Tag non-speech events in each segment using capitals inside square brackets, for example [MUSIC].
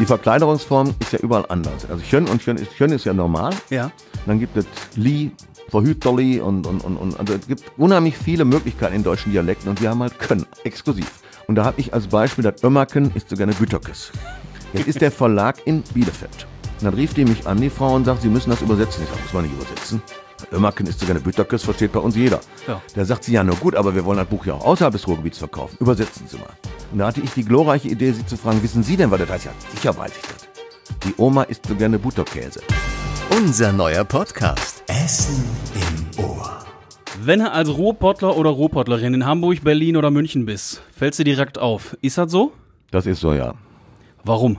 Die Verkleinerungsform ist ja überall anders. Also Schön und Schön ist, Schön ist ja normal. Ja. Dann gibt es Lee, Verhüterli und, und, und, und also es gibt unheimlich viele Möglichkeiten in deutschen Dialekten und wir haben halt Können, exklusiv. Und da habe ich als Beispiel das Ömmerken ist sogar eine Güterkes. Jetzt ist der Verlag in Bielefeld. Und dann rief die mich an, die Frau, und sagt, sie müssen das übersetzen. Ich sage, das war nicht übersetzen. Ömmerken ist sogar eine Bütterkes, versteht bei uns jeder. Ja. Da sagt sie, ja, nur gut, aber wir wollen das Buch ja auch außerhalb des Ruhrgebiets verkaufen. Übersetzen Sie mal. Und da hatte ich die glorreiche Idee, sie zu fragen, wissen Sie denn, was das heißt? Ja, sicher weiß ich das. Die Oma isst so gerne Butterkäse. Unser neuer Podcast. Essen im Ohr. Wenn du als Ruhrpottler oder Ruhrpottlerin in Hamburg, Berlin oder München bist, fällst du direkt auf. Ist das so? Das ist so, ja. Warum?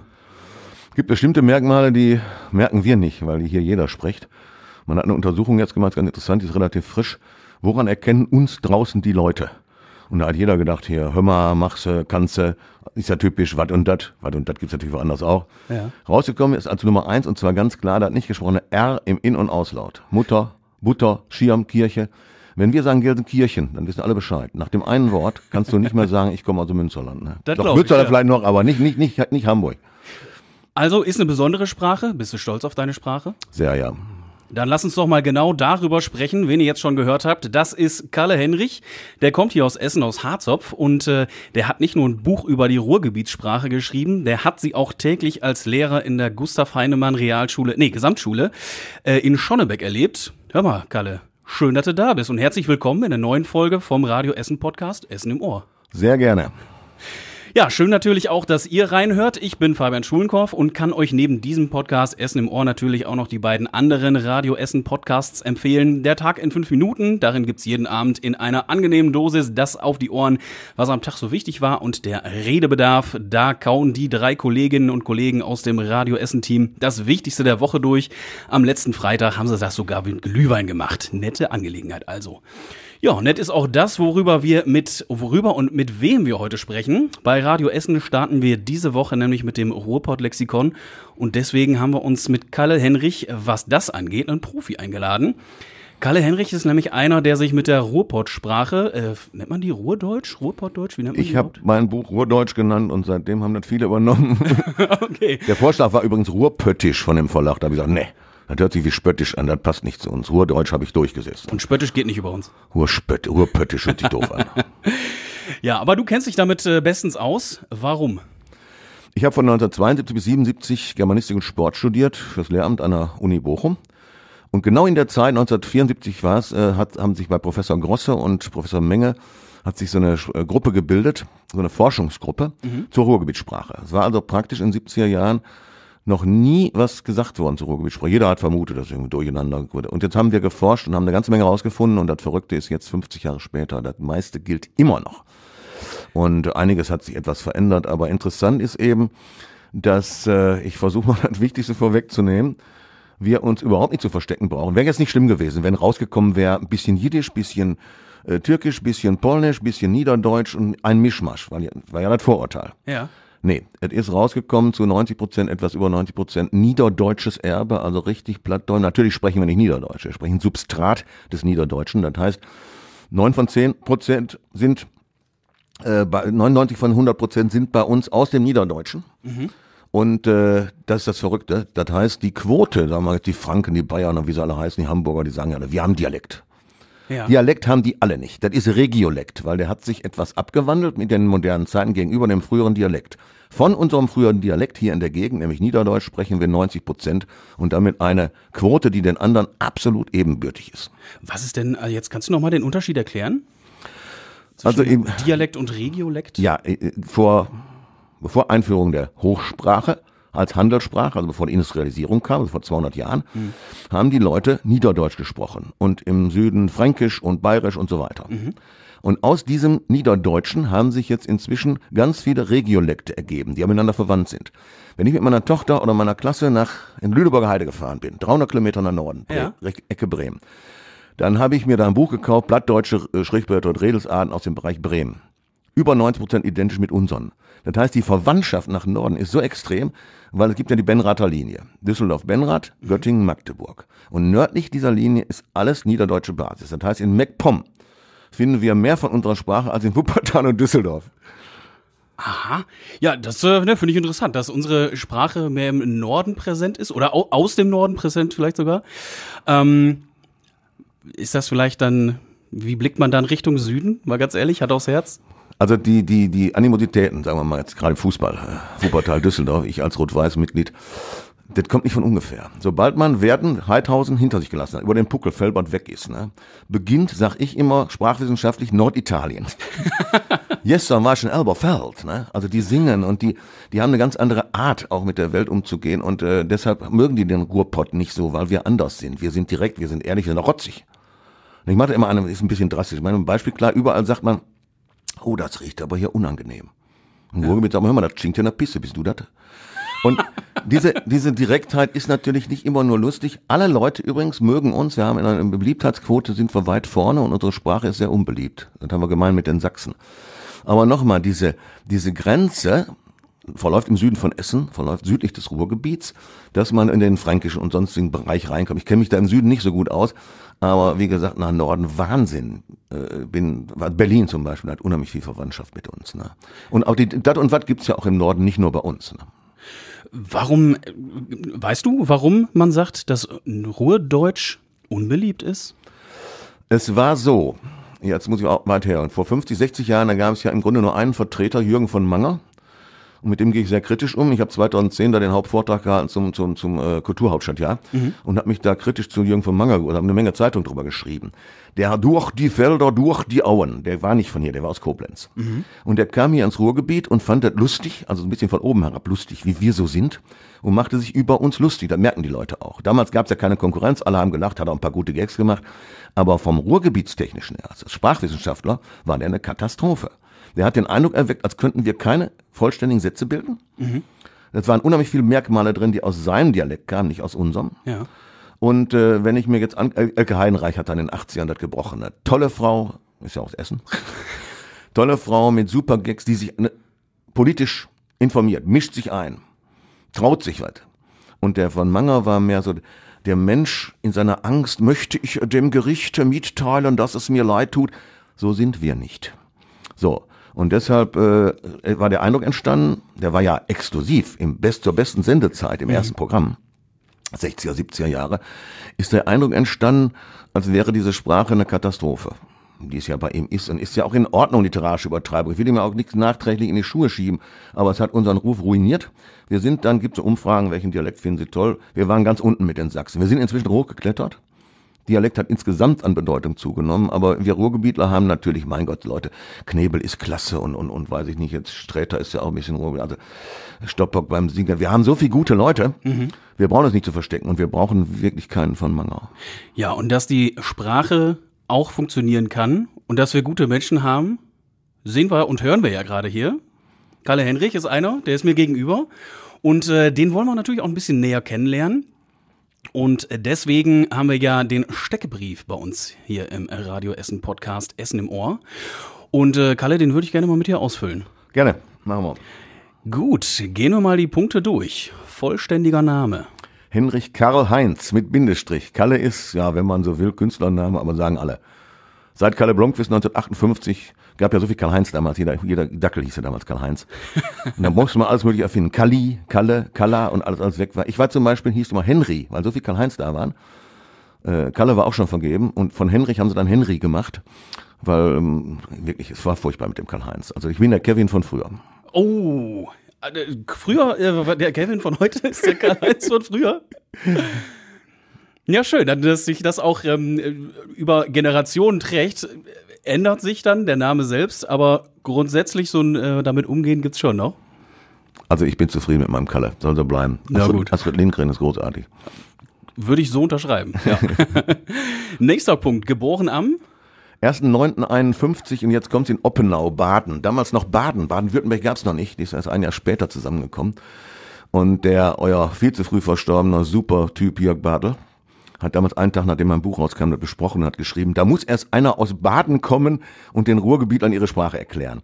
Es gibt bestimmte Merkmale, die merken wir nicht, weil hier jeder spricht. Man hat eine Untersuchung jetzt gemacht, ganz interessant, die ist relativ frisch. Woran erkennen uns draußen die Leute? Und da hat jeder gedacht, hier, hör mal, machste, äh, kannste, ist ja typisch, wat und dat. Wat und dat gibt's natürlich woanders auch. Ja. Rausgekommen ist als Nummer eins, und zwar ganz klar, da hat nicht gesprochen, R im In- und Auslaut. Mutter, Butter, Schirm, Kirche. Wenn wir sagen Gelsenkirchen, dann wissen alle Bescheid. Nach dem einen Wort kannst du nicht mehr sagen, ich komme aus dem Münsterland. Ne? Das Doch, Münsterland ja. vielleicht noch, aber nicht, nicht, nicht, nicht Hamburg. Also ist eine besondere Sprache. Bist du stolz auf deine Sprache? Sehr, ja. Dann lass uns doch mal genau darüber sprechen, wen ihr jetzt schon gehört habt. Das ist Kalle Henrich. Der kommt hier aus Essen, aus Harzopf und äh, der hat nicht nur ein Buch über die Ruhrgebietssprache geschrieben, der hat sie auch täglich als Lehrer in der Gustav Heinemann Realschule, nee, Gesamtschule äh, in Schonnebeck erlebt. Hör mal, Kalle, schön, dass du da bist und herzlich willkommen in der neuen Folge vom Radio Essen Podcast Essen im Ohr. Sehr gerne. Ja, schön natürlich auch, dass ihr reinhört. Ich bin Fabian Schulenkorf und kann euch neben diesem Podcast Essen im Ohr natürlich auch noch die beiden anderen Radio Essen Podcasts empfehlen. Der Tag in fünf Minuten, darin gibt's jeden Abend in einer angenehmen Dosis das auf die Ohren, was am Tag so wichtig war und der Redebedarf. Da kauen die drei Kolleginnen und Kollegen aus dem Radio Essen Team das Wichtigste der Woche durch. Am letzten Freitag haben sie das sogar mit Glühwein gemacht. Nette Angelegenheit also. Ja, nett ist auch das, worüber wir mit, worüber und mit wem wir heute sprechen. Bei Radio Essen starten wir diese Woche nämlich mit dem Ruhrpott-Lexikon und deswegen haben wir uns mit Kalle Henrich, was das angeht, einen Profi eingeladen. Kalle Henrich ist nämlich einer, der sich mit der Ruhrpott-Sprache, äh, nennt man die Ruhrdeutsch, Ruhrpottdeutsch, wie nennt man Ich habe mein Buch Ruhrdeutsch genannt und seitdem haben das viele übernommen. [LAUGHS] okay. Der Vorschlag war übrigens Ruhrpöttisch von dem Verlag, da habe ich gesagt, nee. Das hört sich wie spöttisch an, das passt nicht zu uns. Ruhrdeutsch habe ich durchgesetzt. Und spöttisch geht nicht über uns. Ruhrspött, Ruhrpöttisch hört sich doof an. [LAUGHS] Ja, aber du kennst dich damit äh, bestens aus. Warum? Ich habe von 1972 bis 1977 Germanistik und Sport studiert für das Lehramt an der Uni Bochum. Und genau in der Zeit, 1974 war es, äh, hat, haben sich bei Professor Grosse und Professor Menge hat sich so eine äh, Gruppe gebildet, so eine Forschungsgruppe mhm. zur Ruhrgebietssprache. Es war also praktisch in den 70er Jahren noch nie was gesagt worden zu Ruhrgebietssprache. Jeder hat vermutet, dass irgendwie durcheinander wurde. Und jetzt haben wir geforscht und haben eine ganze Menge rausgefunden und das Verrückte ist jetzt 50 Jahre später, das meiste gilt immer noch. Und einiges hat sich etwas verändert, aber interessant ist eben, dass äh, ich versuche mal [LAUGHS] das Wichtigste vorwegzunehmen wir uns überhaupt nicht zu verstecken brauchen. Wäre jetzt nicht schlimm gewesen, wenn rausgekommen wäre, ein bisschen Jiddisch, ein bisschen äh, Türkisch, bisschen Polnisch, ein bisschen Niederdeutsch und ein Mischmasch, war ja, war ja das Vorurteil. Ja. Nee, es ist rausgekommen zu 90 Prozent, etwas über 90 Prozent niederdeutsches Erbe, also richtig Plattdeutsch. Natürlich sprechen wir nicht Niederdeutsch, wir sprechen Substrat des Niederdeutschen. Das heißt, 9 von 10 Prozent sind, äh, 99 von 100 Prozent sind bei uns aus dem Niederdeutschen. Mhm. Und äh, das ist das Verrückte. Das heißt, die Quote, sagen wir mal, die Franken, die Bayern und wie sie alle heißen, die Hamburger, die sagen ja, wir haben Dialekt. Ja. Dialekt haben die alle nicht. Das ist Regiolekt, weil der hat sich etwas abgewandelt mit den modernen Zeiten gegenüber dem früheren Dialekt. Von unserem früheren Dialekt hier in der Gegend, nämlich Niederdeutsch, sprechen wir 90 Prozent und damit eine Quote, die den anderen absolut ebenbürtig ist. Was ist denn, äh, jetzt kannst du nochmal den Unterschied erklären? also eben, Dialekt und Regiolekt? Ja, äh, äh, vor, vor Einführung der Hochsprache als Handelssprache, also bevor die Industrialisierung kam, also vor 200 Jahren, mhm. haben die Leute Niederdeutsch gesprochen und im Süden Fränkisch und Bayerisch und so weiter. Mhm. Und aus diesem Niederdeutschen haben sich jetzt inzwischen ganz viele Regiolekte ergeben, die miteinander verwandt sind. Wenn ich mit meiner Tochter oder meiner Klasse nach in Lüneburger Heide gefahren bin, 300 Kilometer nach Norden, ja. Ecke Bremen, dann habe ich mir da ein Buch gekauft, Plattdeutsche äh, und Redelsarten aus dem Bereich Bremen. Über 90 Prozent identisch mit unseren. Das heißt, die Verwandtschaft nach Norden ist so extrem, weil es gibt ja die Benrather Linie. Düsseldorf-Benrath, mhm. Göttingen-Magdeburg. Und nördlich dieser Linie ist alles niederdeutsche Basis. Das heißt, in MacPom finden wir mehr von unserer Sprache als in Wuppertal und Düsseldorf. Aha, ja, das äh, ne, finde ich interessant, dass unsere Sprache mehr im Norden präsent ist oder au aus dem Norden präsent vielleicht sogar. Ähm, ist das vielleicht dann, wie blickt man dann Richtung Süden, mal ganz ehrlich, hat aufs Herz? Also die, die, die Animositäten, sagen wir mal jetzt gerade Fußball, äh, Wuppertal, Düsseldorf, ich als Rot-Weiß-Mitglied, das kommt nicht von ungefähr. Sobald man Werden, Heidhausen hinter sich gelassen hat, über den Puckel Fellbad weg ist, ne, beginnt, sag ich immer, sprachwissenschaftlich Norditalien. Gestern war schon Elberfeld, ne? Also die singen und die, die haben eine ganz andere Art, auch mit der Welt umzugehen und äh, deshalb mögen die den Ruhrpott nicht so, weil wir anders sind. Wir sind direkt, wir sind ehrlich, wir sind rotzig. Und ich mache immer eine, ist ein bisschen drastisch. Ich meine, ein Beispiel klar, überall sagt man, oh, das riecht aber hier unangenehm. Und ja. Ruhrgebiet sagen, hör mal, das stinkt ja nach Pisse, bist du das? Und [LAUGHS] diese, diese Direktheit ist natürlich nicht immer nur lustig. Alle Leute übrigens mögen uns. Wir haben in einer Beliebtheitsquote sind wir weit vorne und unsere Sprache ist sehr unbeliebt. Das haben wir gemein mit den Sachsen. Aber nochmal, diese, diese Grenze verläuft im Süden von Essen, verläuft südlich des Ruhrgebiets, dass man in den fränkischen und sonstigen Bereich reinkommt. Ich kenne mich da im Süden nicht so gut aus, aber wie gesagt, nach Norden Wahnsinn. Äh, bin, also Berlin zum Beispiel hat unheimlich viel Verwandtschaft mit uns. Ne? Und auch die Dat und Wat es ja auch im Norden, nicht nur bei uns. Ne? Warum, äh, weißt du, warum man sagt, dass Ruhrdeutsch unbeliebt ist? Es war so, jetzt muss ich auch weit her, und vor 50, 60 Jahren, da gab es ja im Grunde nur einen Vertreter, Jürgen von Manger, und mit dem gehe ich sehr kritisch um. Ich habe 2010 da den Hauptvortrag gehalten zum, zum, zum äh, Kulturhauptstadtjahr mhm. und habe mich da kritisch zu Jürgen von Manger oder habe eine Menge Zeitung drüber geschrieben. Der durch die Felder, durch die Auen, der war nicht von hier, der war aus Koblenz. Mhm. Und der kam hier ins Ruhrgebiet und fand das lustig, also ein bisschen von oben herab lustig, wie wir so sind, und machte sich über uns lustig. Da merken die Leute auch. Damals gab es ja keine Konkurrenz, alle haben gelacht, hat auch ein paar gute Gags gemacht. Aber vom Ruhrgebietstechnischen her, also als Sprachwissenschaftler, war der eine Katastrophe. Der hat den Eindruck erweckt, als könnten wir keine vollständigen Sätze bilden. Mhm. Es waren unheimlich viele Merkmale drin, die aus seinem Dialekt kamen, nicht aus unserem. Ja. Und äh, wenn ich mir jetzt an, Elke Heidenreich hat dann in den 80ern das gebrochen. Eine tolle Frau, ist ja aus Essen. [LAUGHS] tolle Frau mit super Gags, die sich ne, politisch informiert, mischt sich ein, traut sich was. Und der von Manger war mehr so, der Mensch in seiner Angst möchte ich dem Gericht mitteilen, dass es mir leid tut. So sind wir nicht. So. Und deshalb äh, war der Eindruck entstanden, der war ja exklusiv im Best, zur besten Sendezeit im mhm. ersten Programm. 60er, 70er Jahre, ist der Eindruck entstanden, als wäre diese Sprache eine Katastrophe. Die es ja bei ihm ist und ist ja auch in Ordnung, literarische Übertreibung. Ich will ihm ja auch nichts nachträglich in die Schuhe schieben, aber es hat unseren Ruf ruiniert. Wir sind dann, gibt es Umfragen, welchen Dialekt finden Sie toll? Wir waren ganz unten mit den Sachsen. Wir sind inzwischen hochgeklettert. Dialekt hat insgesamt an Bedeutung zugenommen, aber wir Ruhrgebietler haben natürlich, mein Gott, Leute, Knebel ist klasse und, und, und weiß ich nicht, jetzt Sträter ist ja auch ein bisschen Ruhrgebiet, also Stoppock beim Singen. Wir haben so viele gute Leute. Mhm. Wir brauchen es nicht zu verstecken und wir brauchen wirklich keinen von Mangau. Ja, und dass die Sprache auch funktionieren kann und dass wir gute Menschen haben, sehen wir und hören wir ja gerade hier. Kalle Henrich ist einer, der ist mir gegenüber. Und äh, den wollen wir natürlich auch ein bisschen näher kennenlernen. Und deswegen haben wir ja den Steckebrief bei uns hier im Radio Essen Podcast Essen im Ohr. Und äh, Kalle, den würde ich gerne mal mit dir ausfüllen. Gerne, machen wir. Gut, gehen wir mal die Punkte durch. Vollständiger Name. Henrich Karl Heinz mit Bindestrich. Kalle ist, ja, wenn man so will, Künstlername, aber sagen alle. Seit Kalle Blomqvist 1958 gab ja so viel Karl-Heinz damals, jeder, jeder Dackel hieß ja damals Karl-Heinz. Und da musste man alles mögliche erfinden. Kalli, Kalle, Kalla und alles, alles weg war. Ich war zum Beispiel, hieß immer Henry, weil so viel Karl-Heinz da waren. Äh, Kalle war auch schon vergeben und von Henrich haben sie dann Henry gemacht, weil ähm, wirklich, es war furchtbar mit dem Karl-Heinz. Also ich bin der Kevin von früher. Oh, äh, früher, äh, der Kevin von heute ist der Karl-Heinz von früher. Ja, schön, dass sich das auch ähm, über Generationen trägt. Ändert sich dann der Name selbst, aber grundsätzlich so ein äh, damit umgehen gibt es schon noch. Ne? Also ich bin zufrieden mit meinem Kalle, soll so bleiben. Na Astrid, gut. Astrid Lindgren ist großartig. Würde ich so unterschreiben. Ja. [LAUGHS] Nächster Punkt, geboren am 1.9.51 und jetzt kommt sie in Oppenau, Baden. Damals noch Baden. Baden-Württemberg gab es noch nicht. Die ist erst ein Jahr später zusammengekommen. Und der, euer viel zu früh verstorbener Super-Typ Jörg Bartel, hat damals einen Tag, nachdem mein Buch rauskam, besprochen und hat geschrieben, da muss erst einer aus Baden kommen und den Ruhrgebietern ihre Sprache erklären.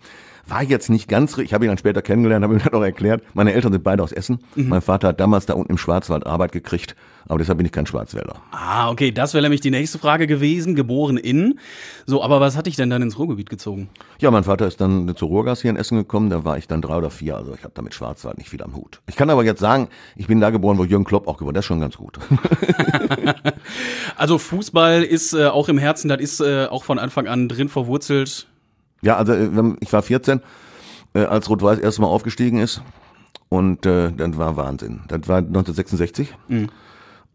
War jetzt nicht ganz, richtig, ich habe ihn dann später kennengelernt, habe ihm [LAUGHS] das auch erklärt. Meine Eltern sind beide aus Essen. Mhm. Mein Vater hat damals da unten im Schwarzwald Arbeit gekriegt aber deshalb bin ich kein Schwarzwälder. Ah, okay, das wäre nämlich die nächste Frage gewesen. Geboren in. So, aber was hat dich denn dann ins Ruhrgebiet gezogen? Ja, mein Vater ist dann zur Ruhrgas hier in Essen gekommen. Da war ich dann drei oder vier. Also ich habe damit Schwarzwald nicht viel am Hut. Ich kann aber jetzt sagen, ich bin da geboren, wo Jürgen Klopp auch geboren. Das ist schon ganz gut. [LAUGHS] [LAUGHS] also Fußball ist äh, auch im Herzen. Das ist äh, auch von Anfang an drin verwurzelt. Ja, also äh, ich war 14, äh, als Rot-Weiß erstmal aufgestiegen ist. Und äh, das war Wahnsinn. Das war 1966. Mhm.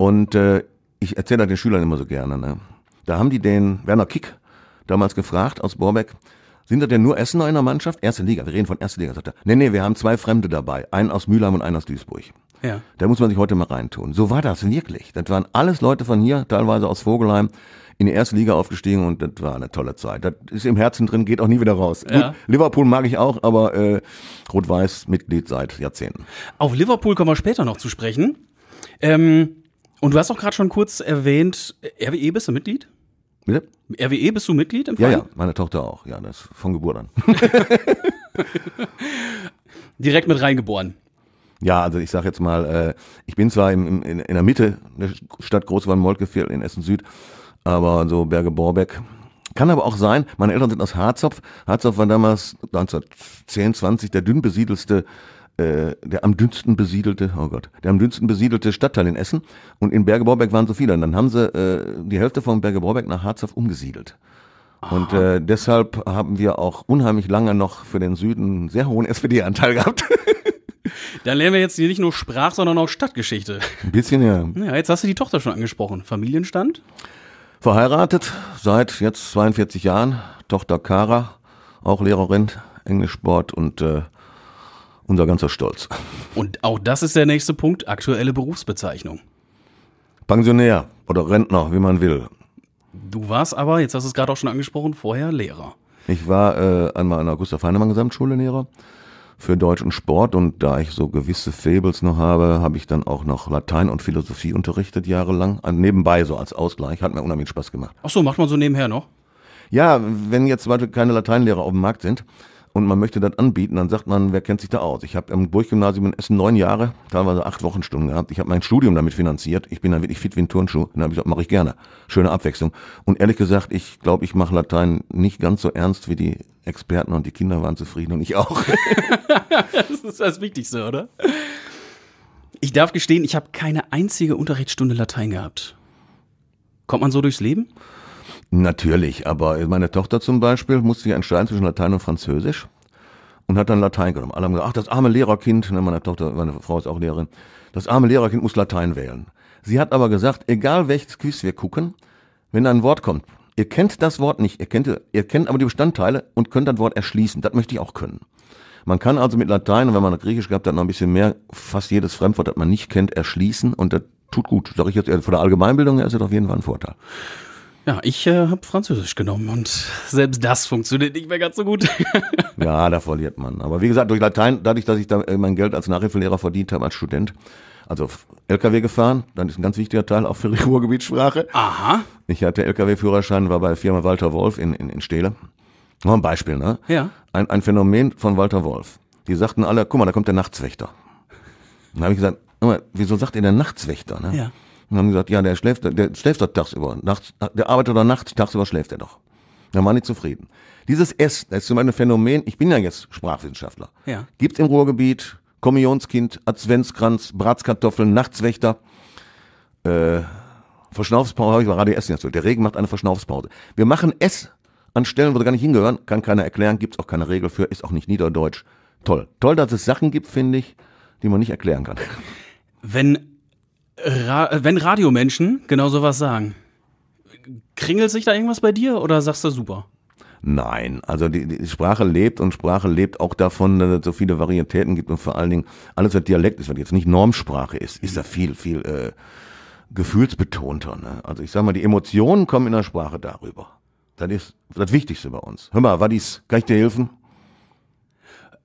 Und äh, ich erzähle den Schülern immer so gerne. Ne? Da haben die den Werner Kick damals gefragt aus Borbeck, sind da denn nur Essener in der Mannschaft? Erste Liga, wir reden von Erste Liga. Sagt er, nee, nee, wir haben zwei Fremde dabei. Einen aus Mülheim und einen aus Duisburg. Ja. Da muss man sich heute mal reintun. So war das wirklich. Das waren alles Leute von hier, teilweise aus Vogelheim, in die erste Liga aufgestiegen und das war eine tolle Zeit. Das ist im Herzen drin, geht auch nie wieder raus. Ja. Liverpool mag ich auch, aber äh, Rot-Weiß Mitglied seit Jahrzehnten. Auf Liverpool kommen wir später noch zu sprechen. Ähm, und du hast auch gerade schon kurz erwähnt, RWE bist du Mitglied? Bitte? RWE bist du Mitglied im Verein? Ja, ja, meine Tochter auch. Ja, das ist von Geburt an. [LAUGHS] Direkt mit reingeboren. Ja, also ich sag jetzt mal, äh, ich bin zwar im, in, in der Mitte der Stadt Großwein-Moltke-Viertel in Essen-Süd, aber so Berge Borbeck. Kann aber auch sein, meine Eltern sind aus Harzopf. Harzopf war damals 1910, 20 der dünn besiedelste äh, der am dünnsten besiedelte, oh Gott, der am dünnsten besiedelte Stadtteil in Essen. Und in Berge Borbeck waren so viele. Und dann haben sie äh, die Hälfte von Berge Borbeck nach Harzhof umgesiedelt. Und äh, deshalb haben wir auch unheimlich lange noch für den Süden einen sehr hohen SPD-Anteil gehabt. [LAUGHS] Dann lernen wir jetzt hier nicht nur Sprach, sondern auch Stadtgeschichte. Ein bisschen, ja. ja. Jetzt hast du die Tochter schon angesprochen. Familienstand? Verheiratet seit jetzt 42 Jahren. Tochter Kara, auch Lehrerin, Englischsport und äh, unser ganzer Stolz. Und auch das ist der nächste Punkt, aktuelle Berufsbezeichnung. Pensionär oder Rentner, wie man will. Du warst aber, jetzt hast du es gerade auch schon angesprochen, vorher Lehrer. Ich war äh, einmal an der Gustav Heinemann Gesamtschule Lehrer für Deutsch und Sport und da ich so gewisse Fables noch habe, habe ich dann auch noch Latein und Philosophie unterrichtet jahrelang, nebenbei so als Ausgleich, hat mir unheimlich Spaß gemacht. Ach so, macht man so nebenher noch? Ja, wenn jetzt zum Beispiel keine Lateinlehrer auf dem Markt sind, und man möchte das anbieten, dann sagt man, wer kennt sich da aus? Ich habe im Burggymnasium in Essen neun Jahre, teilweise acht Wochenstunden gehabt. Ich habe mein Studium damit finanziert. Ich bin dann wirklich fit wie ein Turnschuh. Und dann habe ich gesagt, mache ich gerne. Schöne Abwechslung. Und ehrlich gesagt, ich glaube, ich mache Latein nicht ganz so ernst wie die Experten und die Kinder waren zufrieden und ich auch. [LAUGHS] [LAUGHS] das ist das Wichtigste, oder? Ich darf gestehen, ich habe keine einzige Unterrichtsstunde Latein gehabt. Kommt man so durchs Leben? Natürlich, aber meine Tochter zum Beispiel musste sich entscheiden zwischen Latein und Französisch und hat dann Latein genommen. Alle haben gesagt, ach, das arme Lehrerkind, ne, meine Tochter, meine Frau ist auch Lehrerin, das arme Lehrerkind muss Latein wählen. Sie hat aber gesagt, egal welches Quiz wir gucken, wenn ein Wort kommt, ihr kennt das Wort nicht, ihr kennt, ihr kennt aber die Bestandteile und könnt das Wort erschließen. Das möchte ich auch können. Man kann also mit Latein, wenn man Griechisch gehabt hat, noch ein bisschen mehr, fast jedes Fremdwort, das man nicht kennt, erschließen und das tut gut. Sag ich jetzt, von der Allgemeinbildung her ist das auf jeden Fall ein Vorteil. Ja, ich äh, habe Französisch genommen und selbst das funktioniert nicht mehr ganz so gut. [LAUGHS] ja, da verliert man. Aber wie gesagt, durch Latein, dadurch, dass ich da äh, mein Geld als Nachhilfelehrer verdient habe, als Student, also LKW gefahren, dann ist ein ganz wichtiger Teil auch für die [LAUGHS] Ruhrgebietssprache. Aha. Ich hatte LKW-Führerschein, war bei Firma Walter Wolf in, in, in Stehle. Noch ein Beispiel, ne? Ja. Ein, ein Phänomen von Walter Wolf. Die sagten alle, guck mal, da kommt der Nachtswächter. Dann habe ich gesagt, wieso sagt ihr der Nachtswächter, ne? Ja. Und haben gesagt, ja, der schläft, der schläft doch tagsüber. Nachts, der arbeitet doch nachts, tagsüber schläft er doch. Dann waren die zufrieden. Dieses S, das ist zum Beispiel ein Phänomen, ich bin ja jetzt Sprachwissenschaftler. Ja. Gibt im Ruhrgebiet Kommunionskind, Adventskranz, Bratskartoffeln, Nachtswächter, äh, Verschnaufspause, habe ich bei Radio Essen jetzt Der Regen macht eine Verschnaufspause. Wir machen S an Stellen, wo sie gar nicht hingehören, kann keiner erklären, gibt es auch keine Regel für, ist auch nicht Niederdeutsch. Toll. Toll, dass es Sachen gibt, finde ich, die man nicht erklären kann. Wenn Ra wenn Radiomenschen genau sowas sagen, kringelt sich da irgendwas bei dir oder sagst du super? Nein, also die, die, Sprache lebt und Sprache lebt auch davon, dass es so viele Varietäten gibt und vor allen Dingen alles, was Dialekt ist, was jetzt nicht Normsprache ist, ist da viel, viel äh, gefühlsbetonter. Ne? Also ich sag mal, die Emotionen kommen in der Sprache darüber. Das ist das Wichtigste bei uns. Hör mal, Wadis, kann ich dir helfen?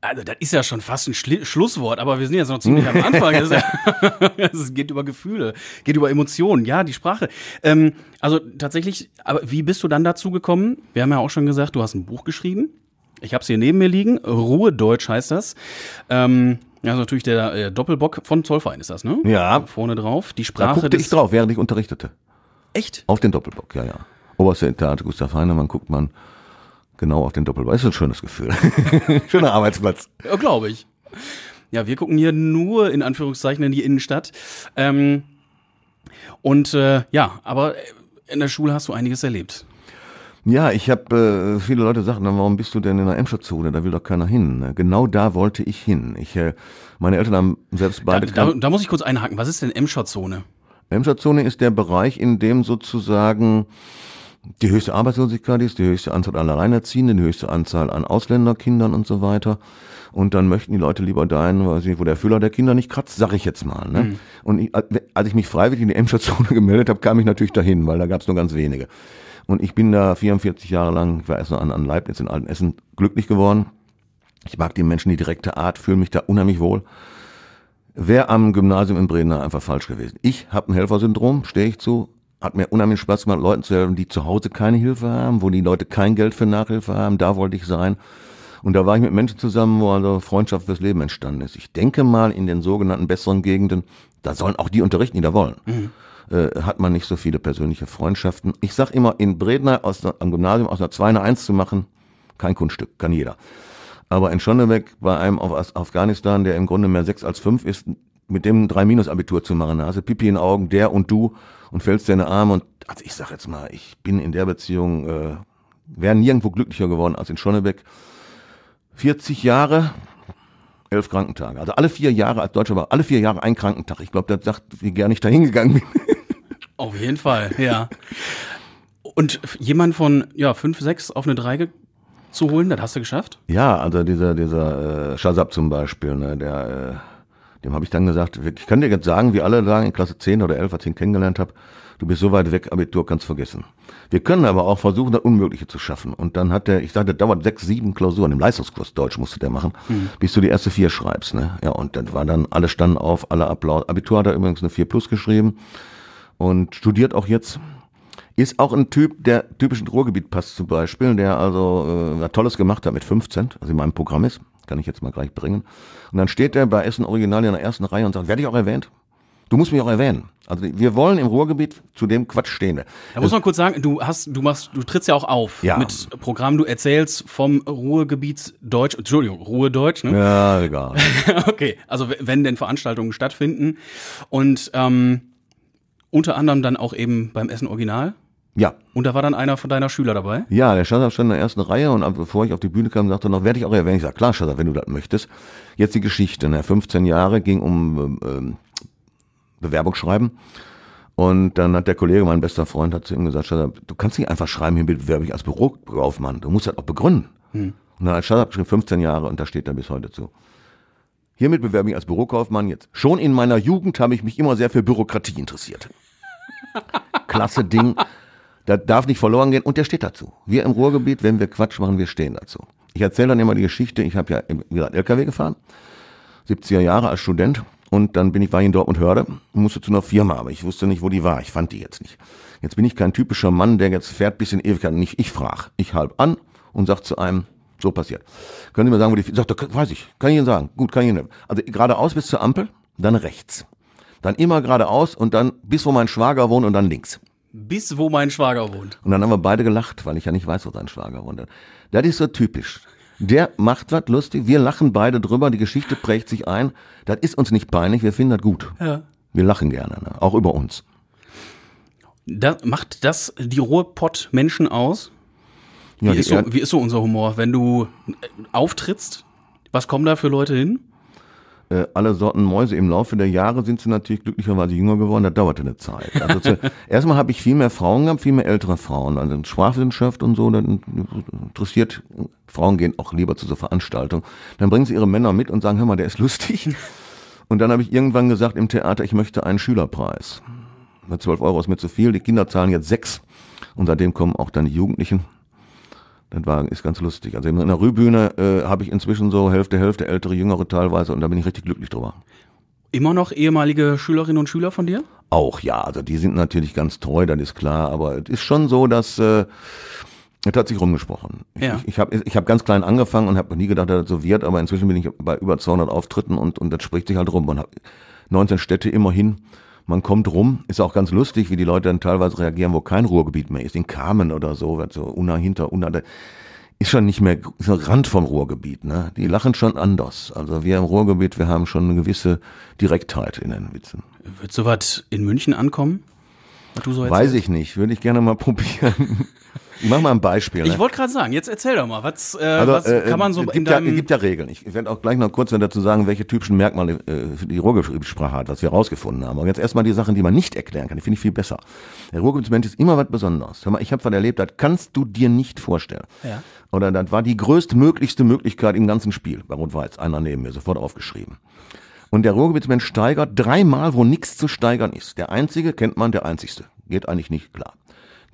also das ist ja schon fast ein Schli Schlusswort, aber wir sind jetzt noch ziemlich am Anfang. [LAUGHS] [LAUGHS] Es geht über Gefühle, geht über Emotionen, ja, die Sprache. Ähm, also tatsächlich, aber wie bist du dann dazu gekommen? Wir haben ja auch schon gesagt, du hast ein Buch geschrieben. Ich habe es hier neben mir liegen. Ruhe Deutsch heißt das. Ähm, also natürlich der äh, Doppelbock von Zollverein ist das, ne? Ja. Vorne drauf. Die Sprache. Da guckte ich drauf, während ich unterrichtete. Echt? Auf den Doppelbock, ja, ja. Oberste Etage, Gustav Heinemann guckt man. Genau auf den Doppelbein. Ist ein schönes Gefühl. [LAUGHS] Schöner Arbeitsplatz. Ja, glaube ich. Ja, wir gucken hier nur in Anführungszeichen in die Innenstadt. Ähm, und äh, ja, aber in der Schule hast du einiges erlebt. Ja, ich habe äh, viele Leute sagen, dann warum bist du denn in der Emscher-Zone? Da will doch keiner hin. Genau da wollte ich hin. Ich, äh, meine Eltern haben selbst beide. Da, da, da, muss ich kurz einhaken. Was ist denn Emscher-Zone? Emscher-Zone ist der Bereich, in dem sozusagen die höchste Arbeitslosigkeit ist, die höchste Anzahl an Alleinerziehenden, die höchste Anzahl an Ausländerkindern und so weiter. Und dann möchten die Leute lieber dahin, weiß nicht, wo der Füller der Kinder nicht kratzt, sag ich jetzt mal. Ne? Mhm. Und ich, als ich mich freiwillig in die Emscher-Zone [LAUGHS] gemeldet habe, kam ich natürlich dahin, weil da gab es nur ganz wenige. Und ich bin da 44 Jahre lang, ich war erst noch an, an Leibniz in Altenessen, glücklich geworden. Ich mag die Menschen, die direkte Art, fühle mich da unheimlich wohl. Wäre am Gymnasium in Bremen einfach falsch gewesen. Ich habe ein Helfersyndrom, stehe ich zu, hat mir unheimlich Spaß gemacht, Leuten zu helfen, die zu Hause keine Hilfe haben, wo die Leute kein Geld für Nachhilfe haben. Da wollte ich sein. Und da war ich mit Menschen zusammen, wo also Freundschaft fürs Leben entstanden ist. Ich denke mal, in den sogenannten besseren Gegenden, da sollen auch die unterrichten, die da wollen. Mhm. Äh, hat man nicht so viele persönliche Freundschaften. Ich sag immer, in Bredner aus der, am Gymnasium aus einer 2 eine 1 zu machen, kein Kunststück, kann jeder. Aber in Schonnebeck bei einem aus Afghanistan, der im Grunde mehr 6 als 5 ist, mit dem 3 Minus Abitur zu machen, also Pipi in Augen, der und du, und fällst deine Arme und also ich sag jetzt mal, ich bin in der Beziehung, äh, wäre nirgendwo glücklicher geworden als in Schonnebeck. 40 Jahre, elf Krankentage. Also alle vier Jahre als Deutscher war alle vier Jahre ein Krankentag. Ich glaube, das sagt, wie gerne ich da hingegangen bin. [LAUGHS] Auf jeden Fall, ja. Und jemand von ja, fünf sechs auf eine 3 zu holen, das hast du geschafft? Ja, also dieser, dieser äh, Shazab zum Beispiel, ne, der äh, dem habe ich dann gesagt, ich kann dir jetzt sagen, wie alle sagen, in Klasse 10 oder 11, als ich ihn kennengelernt habe, du bist so weit weg, Abitur kannst vergessen. Wir können aber auch versuchen, das Unmögliche zu schaffen. Und dann hat der, ich sagte, dauert sechs, sieben Klausuren, im Leistungskurs Deutsch musste der machen, mhm. bis du die erste vier schreibst. Ne? Ja, und dann war dann, alle standen auf, alle Applaus. Abitur hat er übrigens eine 4 plus geschrieben und studiert auch jetzt. Ist auch ein Typ, der typischen Ruhrgebiet passt zum Beispiel, der also äh, Tolles gemacht hat mit 15, also in meinem Programm ist. Kann ich jetzt mal gleich bringen. Und dann steht er bei Essen Original in der ersten Reihe und sagt, werde ich auch erwähnt? Du musst mich auch erwähnen. Also wir wollen im Ruhrgebiet zu dem Quatsch stehen. Da muss man kurz sagen, du hast, du machst, du trittst ja auch auf ja. mit Programmen, du erzählst vom Ruhrgebiet Deutsch, Entschuldigung, Ruhrdeutsch, ne? Ja, egal. [LAUGHS] okay, also wenn denn Veranstaltungen stattfinden und ähm, unter anderem dann auch eben beim Essen Original. Ja. Und da war dann einer von deiner Schüler dabei? Ja, der Schasser stand in der ersten Reihe und bevor ich auf die Bühne kam, sagte er noch, werde ich auch erwähnen. Ich sagte, klar, Schasser, wenn du das möchtest. Jetzt die Geschichte. Ne? 15 Jahre ging um ähm, Bewerbung schreiben. Und dann hat der Kollege, mein bester Freund, hat zu ihm gesagt, Schasser, du kannst nicht einfach schreiben, hier bewerbe ich als Bürokaufmann. Du musst das auch begründen. Hm. Und dann hat Schasser geschrieben, 15 Jahre und da steht er bis heute zu. Hiermit bewerbe ich als Bürokaufmann jetzt. Schon in meiner Jugend habe ich mich immer sehr für Bürokratie interessiert. [LAUGHS] Klasse Ding. Das darf nicht verloren gehen und der steht dazu. Wir im Ruhrgebiet, wenn wir Quatsch machen, wir stehen dazu. Ich erzähle dann immer die Geschichte, ich habe ja, wie gesagt, LKW gefahren, 70er Jahre als Student und dann bin ich, war ich in Dortmund-Hörde musste zu einer Firma, aber ich wusste nicht, wo die war, ich fand die jetzt nicht. Jetzt bin ich kein typischer Mann, der jetzt fährt bis in Ewigkeit nicht ich frag, Ich halb an und sag zu einem, so passiert. Können Sie mir sagen, wo die, sagt er, weiß ich, kann ich Ihnen sagen. Gut, kann ich Ihnen. Also geradeaus bis zur Ampel, dann rechts. Dann immer geradeaus und dann bis wo mein Schwager wohnt und dann links bis wo mein Schwager wohnt. Und dann haben wir beide gelacht, weil ich ja nicht weiß, wo sein Schwager wohnt. Das ist so typisch. Der macht was lustig, wir lachen beide drüber, die Geschichte prägt sich ein. Das ist uns nicht peinlich, wir finden das gut. Ja. Wir lachen gerne, ne? auch über uns. Da, macht das die Ruhrpott-Menschen aus? Ja, wie, ist so, wie ist so unser Humor? Wenn du äh, auftrittst, was kommen da für Leute hin? äh, alle Sorten Mäuse. Im Laufe der Jahre sind sie natürlich glücklicherweise jünger geworden. Das dauerte eine Zeit. Also zu, [LAUGHS] erstmal habe ich viel mehr Frauen gehabt, viel mehr ältere Frauen. Also Sprachwissenschaft und so, dann interessiert, Frauen gehen auch lieber zu so Veranstaltungen. Dann bringen sie ihre Männer mit und sagen, hör mal, der ist lustig. [LAUGHS] Und dann habe ich irgendwann gesagt im Theater, ich möchte einen Schülerpreis. 12 Euro ist mir zu viel, die Kinder zahlen jetzt sechs. Und seitdem kommen auch dann die Jugendlichen das war, ist ganz lustig. Also in der Rühbühne äh, habe ich inzwischen so Hälfte, Hälfte, ältere, jüngere teilweise und da bin ich richtig glücklich drüber. Immer noch ehemalige Schülerinnen und Schüler von dir? Auch ja, also die sind natürlich ganz treu, das ist klar, aber es ist schon so, dass äh, es hat sich rumgesprochen. Ja. Ich, ich, ich habe ich hab ganz klein angefangen und habe nie gedacht, dass das so wird, aber inzwischen bin ich bei über 200 Auftritten und, und das spricht sich halt rum. Man hat 19 Städte immerhin man kommt rum. Ist auch ganz lustig, wie die Leute dann teilweise reagieren, wo kein Ruhrgebiet mehr ist. In Kamen oder so, so una hinter una, Ist schon nicht mehr ist ein Rand vom Ruhrgebiet. Ne? Die lachen schon anders. Also wir im Ruhrgebiet, wir haben schon eine gewisse Direktheit in den Witzen. Wird sowas in München ankommen? Du So Weiß ich nicht. Würde ich gerne mal [LAUGHS] probieren. Mach mal ein Beispiel. Ne? Ich wollte gerade sagen, jetzt erzähl doch mal, was, äh, also, was äh, kann man so gibt in deinem... Ja, gibt ja Regeln. Ich werde auch gleich noch kurz dazu sagen, welche typischen Merkmale äh, die Ruhrgesprache hat, was wir herausgefunden haben. Aber jetzt erstmal die Sachen, die man nicht erklären kann, die finde ich viel besser. Der Ruhrgebietsmensch ist immer was Besonderes. Hör mal, ich habe was erlebt, das kannst du dir nicht vorstellen. Ja. Oder das war die größtmöglichste Möglichkeit im ganzen Spiel. Bei Rot-Weiß, einer neben mir, sofort aufgeschrieben. Und der Ruhrgebietsmensch steigert dreimal, wo nichts zu steigern ist. Der Einzige kennt man, der Einzigste. Geht eigentlich nicht klar.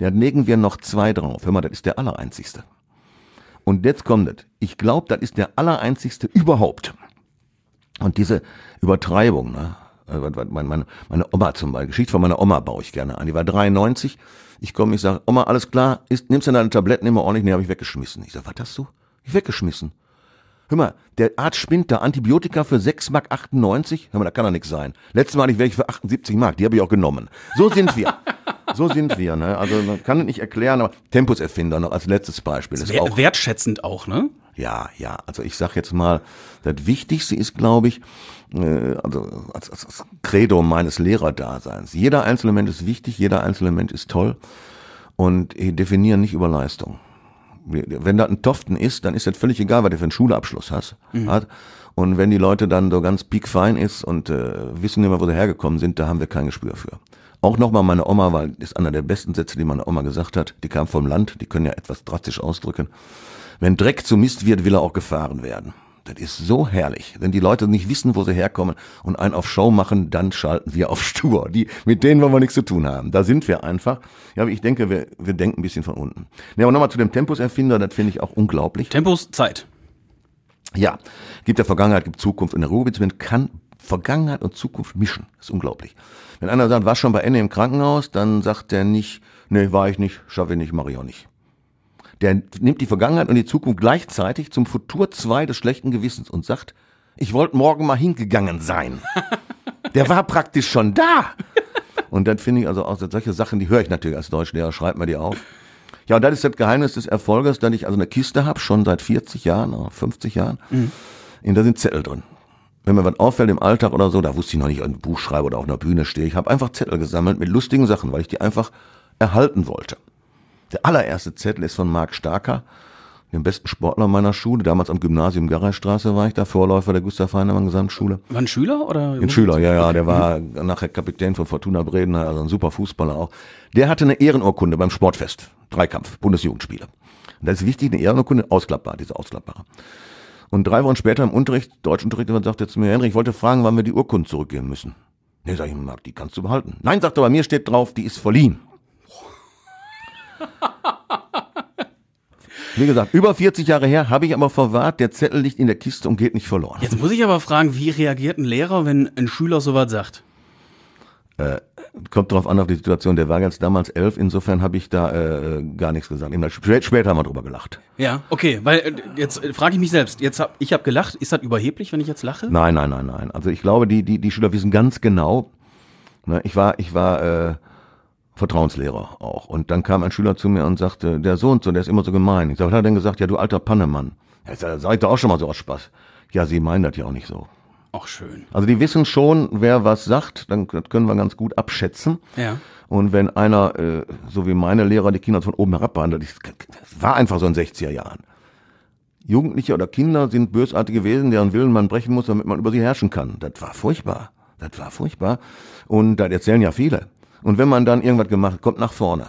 Ja, legen wir noch zwei drauf. Hör mal, das ist der Allereinzigste. Und jetzt kommt das. Ich glaube, das ist der Allereinzigste überhaupt. Und diese Übertreibung, ne? Äh, meine, meine, meine Oma zum Beispiel, Geschichte von meiner Oma baue ich gerne an. Die war 93. Ich komme, ich sage, Oma, alles klar, ist, nimmst du deine Tabletten immer ordentlich? Nee, habe ich weggeschmissen. Ich sage, was hast du? Ich weggeschmissen. Hör mal, der Arzt spinnt da Antibiotika für 6 Mark 98. Hör mal, da kann doch nichts sein. Letztes Mal hatte ich welche für 78 Mark, die habe ich auch genommen. So sind wir. [LAUGHS] so sind wir. Ne? Also man kann es nicht erklären, aber Tempuserfinder noch als letztes Beispiel. Das ist wert, auch, wertschätzend auch, ne? Ja, ja. Also ich sag jetzt mal, das Wichtigste ist, glaube ich, äh, also als, als, als Credo meines Lehrerdaseins. Jeder einzelne Mensch ist wichtig, jeder einzelne Mensch ist toll und definieren nicht über Leistung. Wenn das ein Toften ist, dann ist das völlig egal, was der für einen Schulabschluss hast, mhm. hat. Und wenn die Leute dann so ganz piekfein ist und äh, wissen nicht mehr, wo sie hergekommen sind, da haben wir kein Gespür für. Auch nochmal meine Oma, weil das ist einer der besten Sätze, die meine Oma gesagt hat. Die kam vom Land, die können ja etwas drastisch ausdrücken. Wenn Dreck zu Mist wird, will er auch gefahren werden. Das ist so herrlich. Wenn die Leute nicht wissen, wo sie herkommen und einen auf Show machen, dann schalten wir auf Stur. Die, mit denen wollen wir nichts zu tun haben. Da sind wir einfach. Ja, aber ich denke, wir, wir denken ein bisschen von unten. Ne, aber nochmal zu dem Tempus-Erfinder, das finde ich auch unglaublich. Tempus, Zeit. Ja, gibt ja Vergangenheit, gibt Zukunft. Und der Ruhrgebietsmensch kann Vergangenheit und Zukunft mischen. Das ist unglaublich. Wenn einer sagt, war schon bei Ende im Krankenhaus, dann sagt der nicht, nee, war ich nicht, schaffe ich nicht, mache ich auch nicht. Der nimmt die Vergangenheit und die Zukunft gleichzeitig zum Futur 2 des schlechten Gewissens und sagt, ich wollte morgen mal hingegangen sein. [LAUGHS] Der war praktisch schon da. Und dann finde ich also auch solche Sachen, die höre ich natürlich als Deutschlehrer, schreibt mir die auf. Ja, und das ist das Geheimnis des Erfolges, dass ich also eine Kiste habe, schon seit 40 Jahren, 50 Jahren. Mhm. Und da sind Zettel drin wenn mir was auffällt im Alltag oder so, da wusste ich noch nicht, ob ich ein Buch schreibe oder auf einer Bühne stehe. Ich habe einfach Zettel gesammelt mit lustigen Sachen, weil ich die einfach erhalten wollte. Der allererste Zettel ist von Marc Starker, dem besten Sportler meiner Schule. Damals am Gymnasium Garreistraße war ich da, Vorläufer der Gustav Heinemann Gesamtschule. War ein Schüler oder? Ein Schüler, ja, ja. Der war mhm. nachher Kapitän von Fortuna Breden, also ein super Fußballer auch. Der hatte eine Ehrenurkunde beim Sportfest. Dreikampf, Bundesjugendspiele. Und das ist wichtig, eine Ehrenurkunde, ausklappbar, diese ausklappbare. Und drei Wochen später im Unterricht, Deutschunterricht, sagt er zu mir, Henry, ich wollte fragen, wann wir die Urkunden zurückgeben müssen. Nee, sag ich, Marc, die kannst du behalten. Nein, sagt er, bei mir steht drauf, die ist verliehen. [LAUGHS] Wie gesagt, über 40 Jahre her habe ich aber verwahrt, der Zettel liegt in der Kiste und geht nicht verloren. Jetzt muss ich aber fragen, wie reagiert ein Lehrer, wenn ein Schüler sowas sagt? Äh, Kommt drauf an auf die Situation. Der war jetzt damals elf, insofern habe ich da äh, gar nichts gesagt. Spät, später haben wir drüber gelacht. Ja, okay, weil äh, jetzt äh, frage ich mich selbst. Jetzt hab, ich habe gelacht. Ist das überheblich, wenn ich jetzt lache? Nein, nein, nein, nein. Also ich glaube, die, die, die Schüler wissen ganz genau. Ne, ich war, ich war äh, Vertrauenslehrer auch. Und dann kam ein Schüler zu mir und sagte, der Sohn so, der ist immer so gemein. Ich sage, was hat er denn gesagt? Ja, du alter Pannemann. Ja, sag ich doch auch schon mal so aus Spaß. Ja, sie meinen das ja auch nicht so. Auch schön. Also die wissen schon, wer was sagt, dann können wir ganz gut abschätzen. Ja. Und wenn einer, äh, so wie meine Lehrer, die Kinder von oben herab behandelt, das war einfach so in 60er Jahren. Jugendliche oder Kinder sind bösartige Wesen, deren Willen man brechen muss, damit man über sie herrschen kann. Das war furchtbar. Das war furchtbar. Und das erzählen ja viele. Und wenn man dann irgendwas gemacht hat, kommt nach vorne.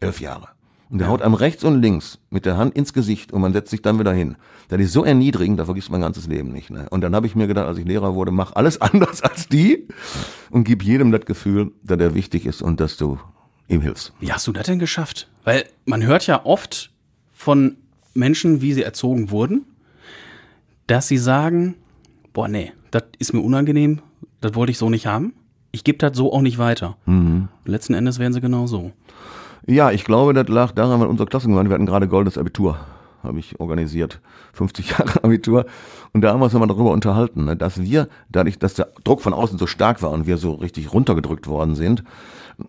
Elf Jahre. Und der ja. haut einem rechts und links mit der Hand ins Gesicht und man setzt sich dann wieder hin. Das ist so erniedrigend, da vergisst mein ganzes Leben nicht. Ne? Und dann habe ich mir gedacht, als ich Lehrer wurde, mach alles [LAUGHS] anders als die und gib jedem das Gefühl, dass er wichtig ist und dass du ihm hilfst. Wie hast du das denn geschafft? Weil man hört ja oft von Menschen, wie sie erzogen wurden, dass sie sagen, boah, nee, das ist mir unangenehm, das wollte ich so nicht haben, ich gebe das so auch nicht weiter. Mhm. Letzten Endes wären sie genau so. Ja, ich glaube, das lag daran, weil unsere Klassen Klassengemeinschaft, wir hatten gerade goldenes Abitur, habe ich organisiert. 50 [LAUGHS] Jahre Abitur. Und da haben wir uns nochmal darüber unterhalten, ne, dass wir, dadurch, dass der Druck von außen so stark war und wir so richtig runtergedrückt worden sind,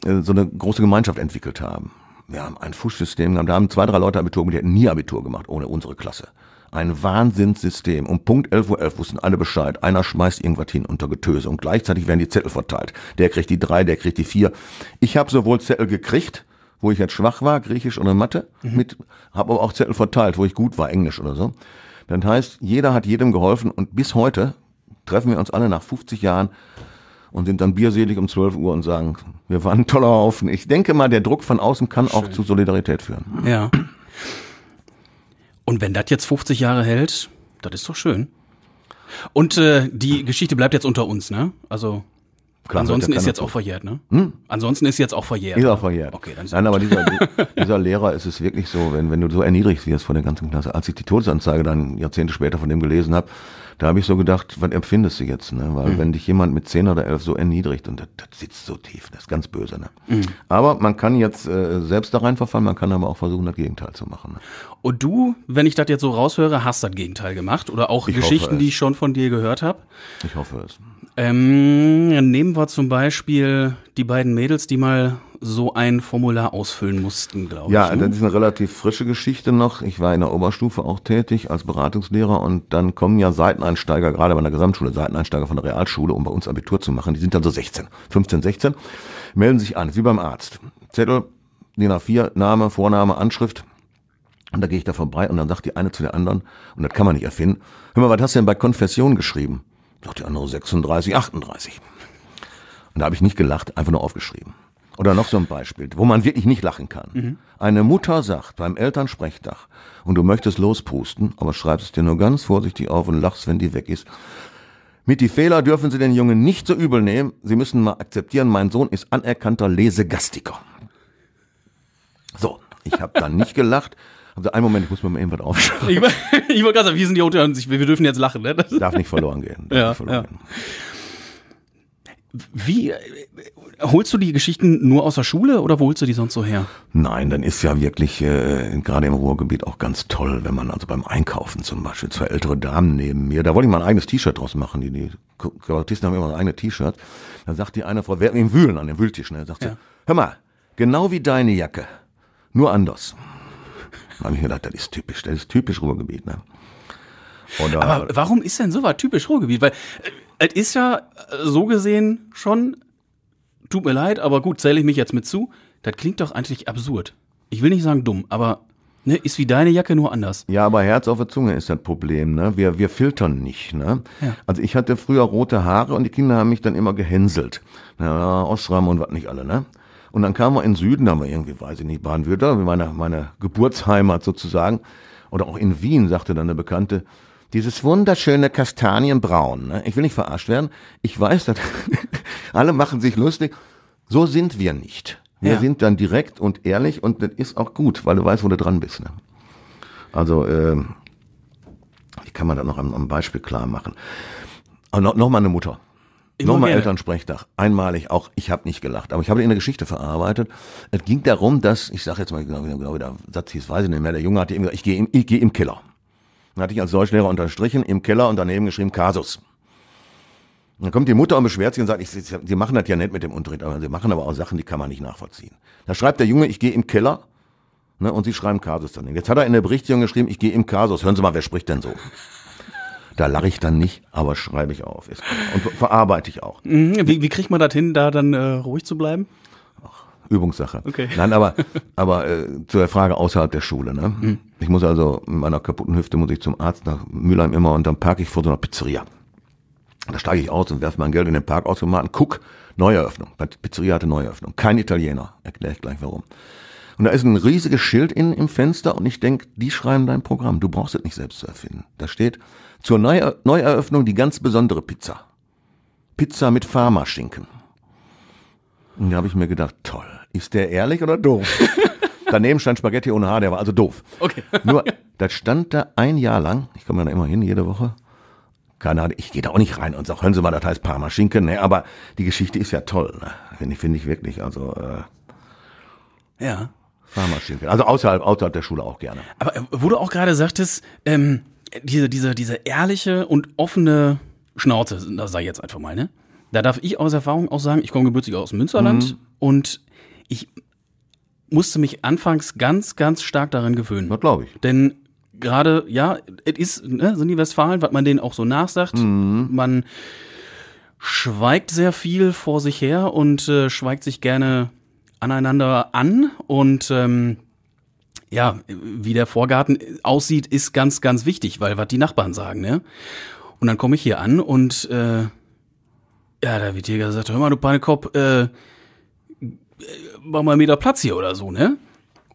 äh, so eine große Gemeinschaft entwickelt haben. Wir haben ein Fuschsystem gehabt, da haben zwei, drei Leute Abitur gemacht, die hätten nie Abitur gemacht ohne unsere Klasse. Ein Wahnsinnssystem. Um Punkt 11.11 Uhr .11 wussten alle Bescheid. Einer schmeißt irgendwas hin unter Getöse und gleichzeitig werden die Zettel verteilt. Der kriegt die drei, der kriegt die vier. Ich habe sowohl Zettel gekriegt, wo ich jetzt schwach war, Griechisch oder Mathe, mhm. mit, habe aber auch Zettel verteilt, wo ich gut war, Englisch oder so. Dann heißt, jeder hat jedem geholfen und bis heute treffen wir uns alle nach 50 Jahren und sind dann bierselig um 12 Uhr und sagen, wir waren ein toller Haufen. Ich denke mal, der Druck von außen kann Schön. auch zu Solidarität führen. Ja. Und wenn das jetzt 50 Jahre hält, das ist doch schön. Und äh, die Geschichte bleibt jetzt unter uns, ne? Also Klar, Ansonsten ist jetzt auch verjährt, ne? Hm? Ansonsten ist jetzt auch verjährt. Ist auch verjährt. Okay, dann ist Nein, gut. aber dieser, [LAUGHS] dieser Lehrer ist es wirklich so, wenn, wenn du so erniedrigt wirst von der ganzen Klasse. Als ich die Todesanzeige dann Jahrzehnte später von dem gelesen habe, da habe ich so gedacht, was empfindest du jetzt? Ne? Weil mhm. wenn dich jemand mit 10 oder 11 so erniedrigt und das, das sitzt so tief, das ist ganz böse. Ne? Mhm. Aber man kann jetzt äh, selbst da reinverfallen, man kann aber auch versuchen, das Gegenteil zu machen. Ne? Und du, wenn ich das jetzt so raushöre, hast das Gegenteil gemacht oder auch ich Geschichten, die ich schon von dir gehört habe? Ich hoffe es. Ähm, nehmen wir zum Beispiel die beiden Mädels, die mal so ein Formular ausfüllen mussten, glaube ja, ich. Ja, ne? das ist eine relativ frische Geschichte noch. Ich war in der Oberstufe auch tätig als Beratungslehrer und dann kommen ja Seiteneinsteiger, gerade bei der Gesamtschule, Seiteneinsteiger von der Realschule, um bei uns Abitur zu machen. Die sind dann so 16, 15, 16, melden sich an, wie beim Arzt. Zettel, DIN A4, Name, Vorname, Anschrift. Und da gehe ich da vorbei und dann sagt die eine zu der anderen, und das kann man nicht erfinden, hör mal, was hast du denn bei Konfession geschrieben? Sagt die andere 36, 38. Und da habe ich nicht gelacht, einfach nur aufgeschrieben. Oder noch so ein Beispiel, wo man wirklich nicht lachen kann. Mhm. Eine Mutter sagt beim Elternsprechtag, und du möchtest lospusten, aber schreibst es dir nur ganz vorsichtig auf und lachst, wenn die weg ist. Mit die Fehler dürfen Sie den Jungen nicht so übel nehmen. Sie müssen mal akzeptieren, mein Sohn ist anerkannter Lesegastiker. So, ich habe dann nicht gelacht. Also einen Moment, ich muss mir mal irgendwas aufschreiben. Ich, [LAUGHS] ich wollte gerade sagen, wir sind die Autoren, wir dürfen jetzt lachen. Ne? Das darf nicht verloren gehen. Ja, nicht verloren ja. Gehen. Wie äh, holst du die Geschichten nur aus der Schule oder wo holst du die sonst so her? Nein, dann ist ja wirklich äh, gerade im Ruhrgebiet auch ganz toll, wenn man also beim Einkaufen zum Beispiel zwei ältere Damen neben mir, da wollte ich mal ein eigenes T-Shirt draus machen, die, die Kabarettisten haben immer ein eigenes T-Shirt. Dann sagt die eine Frau, wer im Wühlen an dem Wühltisch, ne? Sagt ja. sie, hör mal, genau wie deine Jacke, nur anders. Da habe ich mir gedacht, das ist typisch, das ist typisch Ruhrgebiet, ne? Oder, Aber warum ist denn sowas typisch Ruhrgebiet? Weil äh, es ist ja äh, so gesehen schon, tut mir leid, aber gut, zähle ich mich jetzt mit zu. Das klingt doch eigentlich absurd. Ich will nicht sagen dumm, aber ne, ist wie deine Jacke nur anders. Ja, aber Herz auf der Zunge ist das Problem. Ne? Wir, wir filtern nicht. Ne? Ja. Also ich hatte früher rote Haare und die Kinder haben mich dann immer gehänselt. Ja, Osram und was nicht alle. Ne? Und dann kamen wir in den Süden, da haben wir irgendwie, weiß ich nicht, Baden-Württemberg, meine, meine Geburtsheimat sozusagen. Oder auch in Wien, sagte dann eine Bekannte, dieses wunderschöne Kastanienbraun. Ne? Ich will nicht verarscht werden. Ich weiß, dass [LAUGHS] alle machen sich lustig. So sind wir nicht. Wir ja. sind dann direkt und ehrlich und das ist auch gut, weil du weißt, wo du dran bist. Ne? Also, äh, wie kann man das noch am, am Beispiel klar machen? Aber oh, no, noch mal eine Mutter. Nochmal Elternsprechtag, einmalig auch, ich habe nicht gelacht, aber ich habe in der Geschichte verarbeitet. Es ging darum, dass, ich sage jetzt mal genau, genau, genau, wie der Satz hieß, weiß ich nicht mehr, der Junge hat eben gesagt, ich gehe im, ich geh im Keller. Dann hatte ich als Deutschlehrer unterstrichen, im Keller und daneben geschrieben Kasus. dann kommt die Mutter und beschwert sich und sagt, sie machen das ja nicht mit dem Unterricht, aber sie machen aber auch Sachen, die kann man nicht nachvollziehen. Da schreibt der Junge, ich gehe im Keller ne, und sie schreiben Kasus daneben. Jetzt hat er in der Berichtigung geschrieben, ich gehe im Kasus. Hören Sie mal, wer spricht denn so? Da lache ich dann nicht, aber schreibe ich auf. Und verarbeite ich auch. Mhm. Wie, wie kriegt man das hin, da dann äh, ruhig zu bleiben? Übungssache. Okay. Nein, aber, aber äh, zu der Frage außerhalb der Schule. Ne? Mhm. Ich muss also mit meiner kaputten Hüfte muss ich zum Arzt nach Mülheim immer und dann parke ich vor so einer Pizzeria. Da steige ich aus und werfe mein Geld in den Parkautomaten. Guck, Neueröffnung. Pizzeria hatte Neueröffnung. Kein Italiener. Erkläre ich gleich warum. Und da ist ein riesiges Schild in, im Fenster und ich denke, die schreiben dein Programm. Du brauchst es nicht selbst zu erfinden. Da steht, zur Neu Neueröffnung die ganz besondere Pizza. Pizza mit Farmerschinken. Und da habe ich mir gedacht, toll. Ist der ehrlich oder doof? [LAUGHS] Daneben stand Spaghetti ohne Haar, der war also doof. Okay. Nur, [LAUGHS] das stand da ein Jahr lang. Ich komme ja da immer hin, jede Woche. Keine Ahnung, ich gehe da auch nicht rein und sage, hören Sie mal, das heißt Parmaschinken, Ne, aber die Geschichte ist ja toll. Ne? Finde ich, finde ich wirklich. Also, äh, ja. Parmaschinken. Also außerhalb, außerhalb der Schule auch gerne. Aber äh, wo du auch gerade sagtest, ähm, diese, diese, diese ehrliche und offene Schnauze, da sei jetzt einfach mal, ne? Da darf ich aus Erfahrung auch sagen, ich komme gebürtig aus dem Münsterland mhm. und ich musste mich anfangs ganz, ganz stark daran gewöhnen. Das glaube ich. Denn gerade, ja, es ist, ne, sind die Westfalen, was man denen auch so nachsagt. Mhm. Man schweigt sehr viel vor sich her und äh, schweigt sich gerne aneinander an und ähm, ja, wie der Vorgarten aussieht, ist ganz, ganz wichtig, weil was die Nachbarn sagen, ne? Und dann komme ich hier an und äh, ja, da wird hier gesagt, hör mal, du Pannekopf, äh, mach mal einen Meter Platz hier oder so, ne?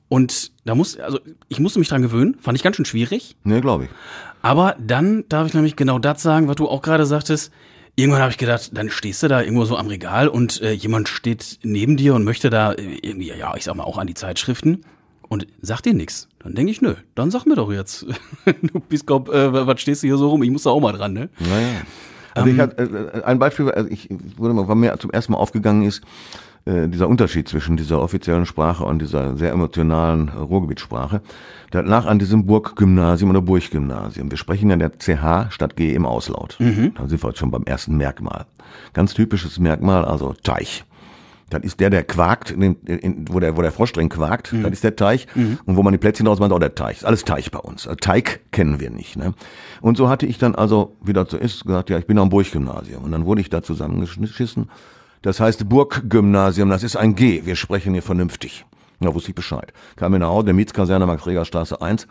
Und da muss, also ich musste mich dran gewöhnen, fand ich ganz schön schwierig. Ne, glaube ich. Aber dann darf ich nämlich genau das sagen, was du auch gerade sagtest. Irgendwann habe ich gedacht, dann stehst du da irgendwo so am Regal und äh, jemand steht neben dir und möchte da äh, irgendwie, ja, ich sag mal auch an die Zeitschriften und sagt dir nichts. Dann denke ich, nö, dann sag mir doch jetzt, [LAUGHS] du Biskop, äh, was stehst du hier so rum? Ich muss da auch mal dran, ne? Naja. Also ich ähm. hatte, äh, äh, ein Beispiel, also ich wurde mal, war mir zum ersten Mal aufgegangen ist, äh, dieser Unterschied zwischen dieser offiziellen Sprache und dieser sehr emotionalen äh, Ruhrgebietssprache, der lag an diesem Burggymnasium oder Burggymnasium. Wir sprechen ja der CH statt G im Auslaut. Mhm. Da sind wir jetzt schon beim ersten Merkmal. Ganz typisches Merkmal, also Teich. Das ist der, der quakt, in, in, wo, der, wo der Frosch drin quakt, mhm. das ist der Teich. Mhm. Und wo man die Plätzchen draus macht, auch der Teich. Ist alles Teich bei uns. Also Teig kennen wir nicht. Ne? Und so hatte ich dann also, wie das so ist, gesagt, ja, ich bin am Burggymnasium. Und dann wurde ich da zusammengeschissen das heißt Burggymnasium, das ist ein G. Wir sprechen hier vernünftig. Ja, wusste ich Bescheid. Kam in der Haut, der Mietskaserne, Max-Reger-Straße 1.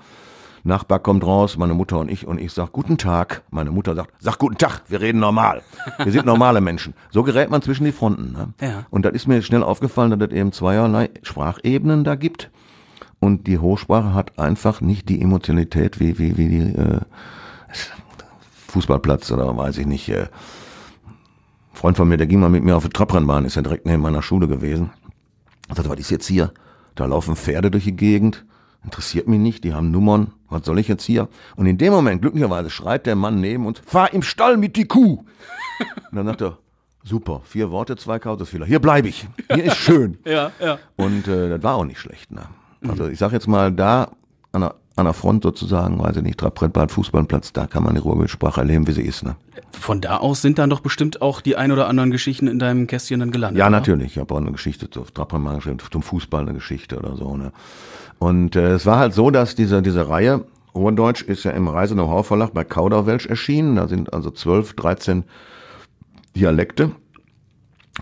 Nachbar kommt raus, meine Mutter und ich, und ich sag Guten Tag. Meine Mutter sagt, sag Guten Tag, wir reden normal. Wir sind normale Menschen. So gerät man zwischen die Fronten. Ne? Ja. Und dann ist mir schnell aufgefallen, dass es eben zweierlei Sprachebenen da gibt. Und die Hochsprache hat einfach nicht die Emotionalität wie, wie, wie die äh, Fußballplatz oder weiß ich nicht. Äh, Freund von mir, der ging mal mit mir auf die Trabrennbahn, ist ja direkt neben meiner Schule gewesen. Ich sagte, was ist jetzt hier? Da laufen Pferde durch die Gegend, interessiert mich nicht, die haben Nummern, was soll ich jetzt hier? Und in dem Moment, glücklicherweise, schreit der Mann neben uns, fahr im Stall mit die Kuh. [LAUGHS] Und dann sagt er, super, vier Worte, zwei Kautusfehler, hier bleibe ich, hier ist schön. [LAUGHS] ja, ja. Und äh, das war auch nicht schlecht. Ne? Also ich sag jetzt mal, da an der, an der Front sozusagen, weiß ich nicht, Trabrennbahn, Fußballplatz, da kann man die Ruhrbildsprache erleben, wie sie ist. Ne? Von da aus sind dann doch bestimmt auch die ein oder anderen Geschichten in deinem Kästchen dann gelandet. Ja, oder? natürlich. Ich habe auch eine Geschichte zu Trabrennbahn geschrieben, zum Fußball eine Geschichte oder so. Ne? Und äh, es war halt so, dass diese, diese Reihe, Ruhrdeutsch ist ja im reise know verlag bei Kauderwelsch erschienen. Da sind also 12, 13 Dialekte.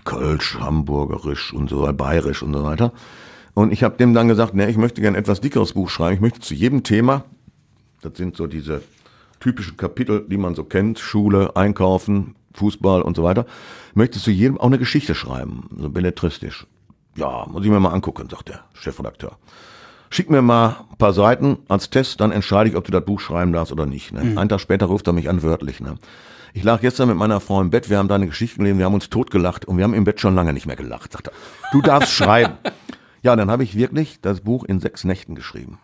Kölsch, Hamburgerisch und so weiter, Bayerisch und so weiter. Und ich habe dem dann gesagt, ne, ich möchte gerne etwas dickeres Buch schreiben. Ich möchte zu jedem Thema, das sind so diese typischen Kapitel, die man so kennt, Schule, Einkaufen, Fußball und so weiter, möchte zu jedem auch eine Geschichte schreiben, so belletristisch. Ja, muss ich mir mal angucken, sagt der Chefredakteur. Schick mir mal ein paar Seiten als Test, dann entscheide ich, ob du das Buch schreiben darfst oder nicht. Ne? Mhm. Einen Tag später ruft er mich an, wörtlich. Ne? Ich lag gestern mit meiner Frau im Bett, wir haben deine Geschichten gelesen, wir haben uns totgelacht und wir haben im Bett schon lange nicht mehr gelacht, sagt er. Du darfst [LAUGHS] schreiben. Ja, dann habe ich wirklich das Buch in sechs Nächten geschrieben.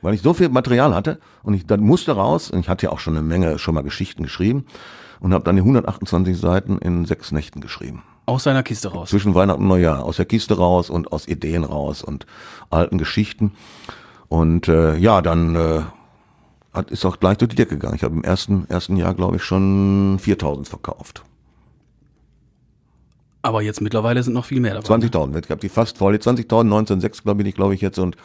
Weil ich so viel Material hatte und ich dann musste raus, und ich hatte ja auch schon eine Menge schon mal Geschichten geschrieben und habe dann die 128 Seiten in sechs Nächten geschrieben. Aus seiner Kiste raus. Zwischen Weihnachten und Neujahr, aus der Kiste raus und aus Ideen raus und alten Geschichten. Und äh, ja, dann äh, hat, ist auch gleich durch die Decke gegangen. Ich habe im ersten, ersten Jahr, glaube ich, schon 4000 verkauft. Aber jetzt mittlerweile sind noch viel mehr dabei. 20.000 ich Wettbewerb, die fast voll. 20.000, 19,6 glaube ich, glaube ich jetzt. Und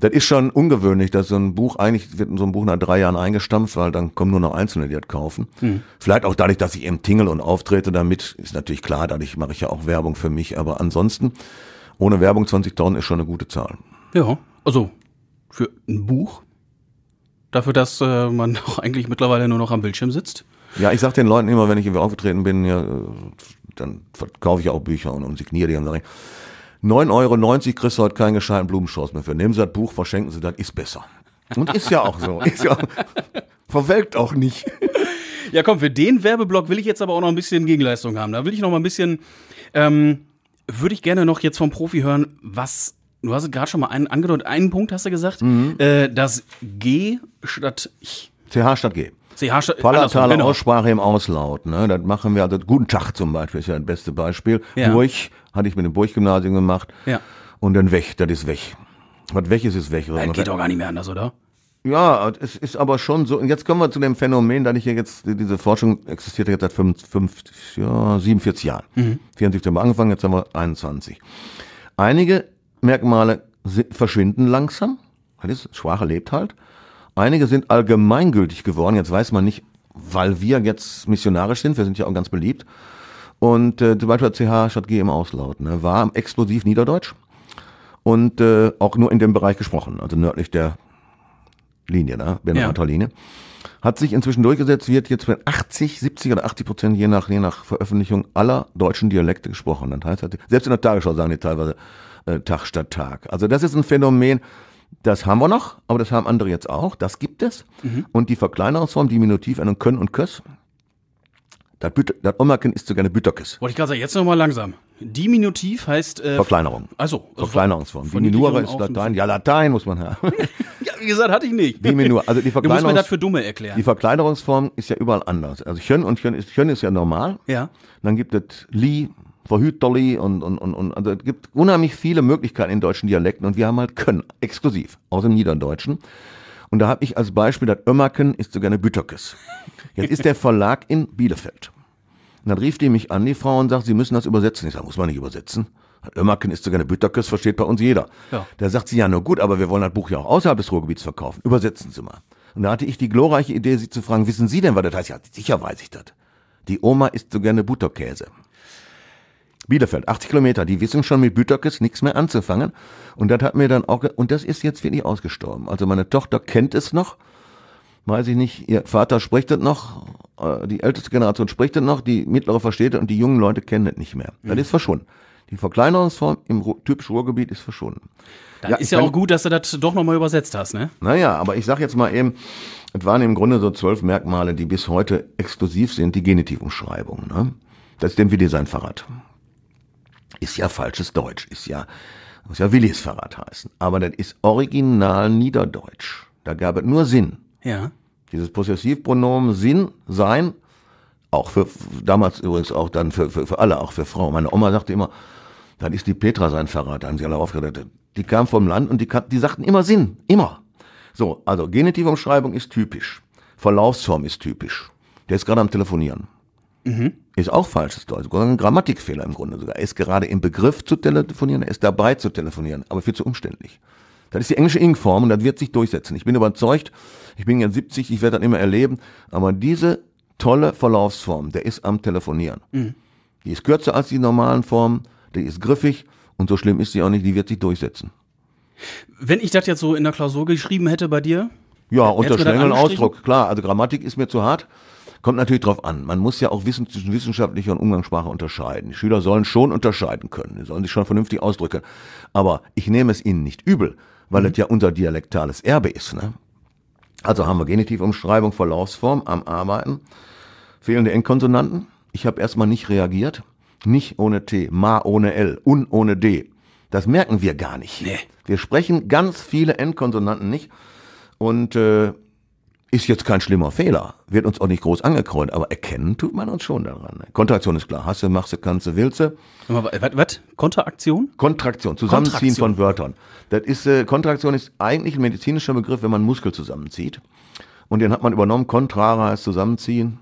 das ist schon ungewöhnlich, dass so ein Buch, eigentlich wird so ein Buch nach drei Jahren eingestampft, weil dann kommen nur noch Einzelne, die das kaufen. Hm. Vielleicht auch dadurch, dass ich eben tingle und auftrete damit, ist natürlich klar, dadurch mache ich ja auch Werbung für mich. Aber ansonsten, ohne Werbung 20.000 ist schon eine gute Zahl. Ja, also für ein Buch, dafür, dass äh, man [LAUGHS] doch eigentlich mittlerweile nur noch am Bildschirm sitzt. Ja, ich sag den Leuten immer, wenn ich irgendwie aufgetreten bin, ja, äh, dann verkaufe ich auch Bücher und, und signiere die und sage, 9,90 Euro kriegst du heute keinen gescheiten Blumenstrauß mehr für. Nehmen Sie das Buch, verschenken Sie das, ist besser. Und ist ja auch so. Ist ja verwelkt auch nicht. Ja, komm, für den Werbeblock will ich jetzt aber auch noch ein bisschen Gegenleistung haben. Da will ich noch mal ein bisschen, ähm, würde ich gerne noch jetzt vom Profi hören, was, du hast gerade schon mal einen angedeutet, einen Punkt hast du gesagt, mhm. äh, das G statt ich. TH statt G. CH Palatale genau. Aussprache im Auslaut, ne? Das machen wir, also guten Tag zum Beispiel ist ja das beste Beispiel. Ja. Burg hatte ich mit dem burg gemacht. Ja. Und dann weg, das ist weg. Was weg ist, ist weg. Das äh, geht doch gar nicht mehr anders, oder? Ja, es ist aber schon so. Und jetzt kommen wir zu dem Phänomen, da ich hier jetzt, diese Forschung existiert jetzt seit 55, ja, 47 Jahren. Mhm. 74 haben wir angefangen, jetzt haben wir 21. Einige Merkmale verschwinden langsam. Alles, Sprache lebt halt. Einige sind allgemeingültig geworden. Jetzt weiß man nicht, weil wir jetzt missionarisch sind. Wir sind ja auch ganz beliebt. Und äh, zum Beispiel CH statt G im Auslaut ne, war explosiv Niederdeutsch und äh, auch nur in dem Bereich gesprochen, also nördlich der Linie, ne, Bernharder ja. Linie. Hat sich inzwischen durchgesetzt, wird jetzt mit 80, 70 oder 80 Prozent je nach, je nach Veröffentlichung aller deutschen Dialekte gesprochen. Das heißt, selbst in der Tagesschau sagen die teilweise äh, Tag statt Tag. Also das ist ein Phänomen, das haben wir noch, aber das haben andere jetzt auch. Das gibt es. Mhm. Und die Verkleinerungsform, Diminutiv, einen Können und Köss. Das, das Omerken ist so gerne Bütterkes. Wollte ich gerade sagen, jetzt nochmal langsam. Diminutiv heißt. Äh, Verkleinerung. Also, also Verkleinerungsform. Von, ist Latein. Ja, Latein muss man haben. [LAUGHS] ja, wie gesagt, hatte ich nicht. Diminua. Also die Verkleinerungsform. Du musst das für Dumme erklären. Die Verkleinerungsform ist ja überall anders. Also Chön und Chön ist, ist ja normal. Ja. dann gibt es Li, Verhütolli und, und, und, und also es gibt unheimlich viele Möglichkeiten in deutschen Dialekten und wir haben halt Können, exklusiv, aus dem Niederdeutschen. Und da habe ich als Beispiel, das Ömmerken ist so gerne Bütterkes. Jetzt ist der Verlag in Bielefeld. Und dann rief die mich an, die Frau, und sagt, sie müssen das übersetzen. Ich sage, muss man nicht übersetzen. Ömmerken ist so gerne Bütterkes, versteht bei uns jeder. Ja. Da sagt sie, ja, nur gut, aber wir wollen das Buch ja auch außerhalb des Ruhrgebiets verkaufen. Übersetzen Sie mal. Und da hatte ich die glorreiche Idee, sie zu fragen, wissen Sie denn, was das heißt? Ja, sicher weiß ich das. Die Oma isst so gerne Butterkäse. Bielefeld, 80 Kilometer, die wissen schon mit Bütöckes nichts mehr anzufangen. Und das hat mir dann auch, und das ist jetzt wirklich ausgestorben. Also meine Tochter kennt es noch, weiß ich nicht, ihr Vater spricht es noch, äh, die älteste Generation spricht es noch, die mittlere versteht es und die jungen Leute kennen es nicht mehr. Das mhm. ist verschwunden. Die Verkleinerungsform im typischen Ruhrgebiet ist verschwunden. Dann ja, ist ja auch gut, dass du das doch nochmal übersetzt hast, ne? Naja, aber ich sag jetzt mal eben, es waren im Grunde so zwölf Merkmale, die bis heute exklusiv sind, die Genitivumschreibung. Ne? Das ist dem Design fahrrad ist ja falsches Deutsch, ist ja, muss ja Willisverrat heißen. Aber das ist original Niederdeutsch. Da gab es nur Sinn. Ja. Dieses Possessivpronomen Sinn, Sein, auch für, damals übrigens auch dann für, für, für alle, auch für Frauen. Meine Oma sagte immer, dann ist die Petra sein Verrat, da haben sie alle aufgerettet. Die kam vom Land und die, die sagten immer Sinn, immer. So, also Genitivumschreibung ist typisch. Verlaufsform ist typisch. Der ist gerade am Telefonieren. Mhm. Ist auch falsches Deutsch. Also ein Grammatikfehler im Grunde sogar. Er ist gerade im Begriff zu telefonieren, er ist dabei zu telefonieren, aber viel zu umständlich. Das ist die englische Ing-Form und das wird sich durchsetzen. Ich bin überzeugt, ich bin ja 70, ich werde das immer erleben, aber diese tolle Verlaufsform, der ist am Telefonieren. Mhm. Die ist kürzer als die normalen Formen, die ist griffig und so schlimm ist sie auch nicht, die wird sich durchsetzen. Wenn ich das jetzt so in der Klausur geschrieben hätte bei dir? Ja, unter strengen Ausdruck, klar. Also Grammatik ist mir zu hart. Kommt natürlich drauf an. Man muss ja auch wissen zwischen wissenschaftlicher und Umgangssprache unterscheiden. Die Schüler sollen schon unterscheiden können. Sie sollen sich schon vernünftig ausdrücken. Aber ich nehme es ihnen nicht übel, weil mhm. ja unser dialektales Erbe ist. Ne? Also haben wir Genitivumschreibung, Verlaufsform am Arbeiten, fehlende Endkonsonanten. Ich habe erstmal nicht reagiert. Nicht ohne T, ma ohne L, un ohne D. Das merken wir gar nicht. Nee. Wir sprechen ganz viele Endkonsonanten nicht. Und äh, ist jetzt kein schlimmer Fehler, wird uns auch nicht groß angekreuzt, aber erkennen tut man uns schon daran. Kontraktion ist klar, hasse, machse, kannste, willste. Was? Konteraktion? Kontraktion, Zusammenziehen Kontraktion. von Wörtern. Das ist, äh, Kontraktion ist eigentlich ein medizinischer Begriff, wenn man Muskel zusammenzieht. Und den hat man übernommen, kontrara ist Zusammenziehen,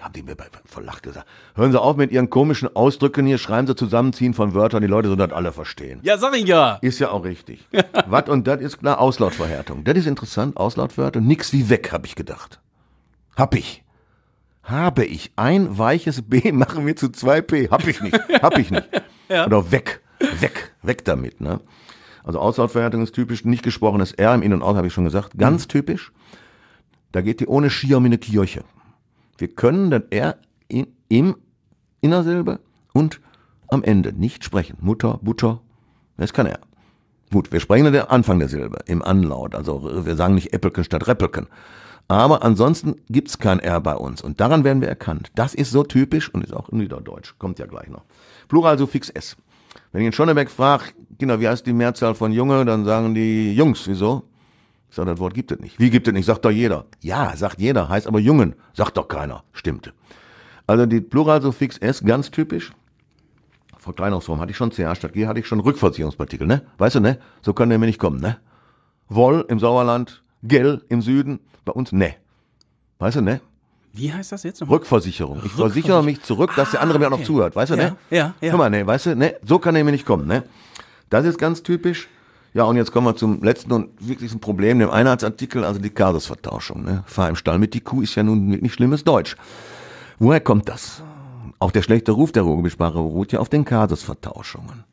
haben die mir bei, voll Lach gesagt. Hören Sie auf mit Ihren komischen Ausdrücken hier, schreiben Sie zusammenziehen von Wörtern, die Leute sollen das alle verstehen. Ja, sag ich ja. Ist ja auch richtig. [LAUGHS] Was und das ist klar, Auslautverhärtung. Das ist interessant, Auslautverhärtung. Nix wie weg, habe ich gedacht. Hab ich. Habe ich. Ein weiches B [LAUGHS] machen wir zu zwei P. Hab ich nicht. Hab ich nicht. [LAUGHS] ja. Oder weg. Weg. Weg damit, ne? Also Auslautverhärtung ist typisch, nicht gesprochenes R im In- und Aus, habe ich schon gesagt. Ganz mhm. typisch. Da geht die ohne Schirm in eine Kirche. Wir können dann R in, im Innersilbe und am Ende nicht sprechen. Mutter, Butter, das kann er. Gut, wir sprechen den Anfang der Silbe, im Anlaut. Also wir sagen nicht Äppelken statt Reppelken. Aber ansonsten gibt's kein R bei uns. Und daran werden wir erkannt. Das ist so typisch und ist auch in Niederdeutsch. Kommt ja gleich noch. Plural Suffix S. Wenn ich in Schonnebeck frage, genau, Kinder, wie heißt die Mehrzahl von Junge, dann sagen die Jungs. Wieso? Ich sage, das Wort gibt es nicht. Wie gibt es nicht? Sagt doch jeder. Ja, sagt jeder, heißt aber Jungen. Sagt doch keiner. Stimmt. Also die Pluralsuffix S, ganz typisch. Verkleinerungsform hatte ich schon, CH statt G hatte ich schon, Rückversicherungspartikel, ne? Weißt du, ne? So kann der mir nicht kommen, ne? Woll im Sauerland, Gell im Süden, bei uns, ne? Weißt du, ne? Wie heißt das jetzt nochmal? Rückversicherung. Ich Rückversicherung. versichere mich zurück, dass ah, der andere mir okay. auch noch ah, zuhört, weißt du, ja, ne? Ja, ja. Guck mal, ne? Weißt du, ne? So kann er mir nicht kommen, ne? Das ist ganz typisch. Ja, und jetzt kommen wir zum letzten und wirklichsten Problem, dem Einheitsartikel, also die Kasusvertauschung. Ne? Fahr im Stall mit die Kuh ist ja nun wirklich schlimmes Deutsch. Woher kommt das? Auch der schlechte Ruf der Ruhrgebietssprache ruht ja auf den Kasusvertauschungen.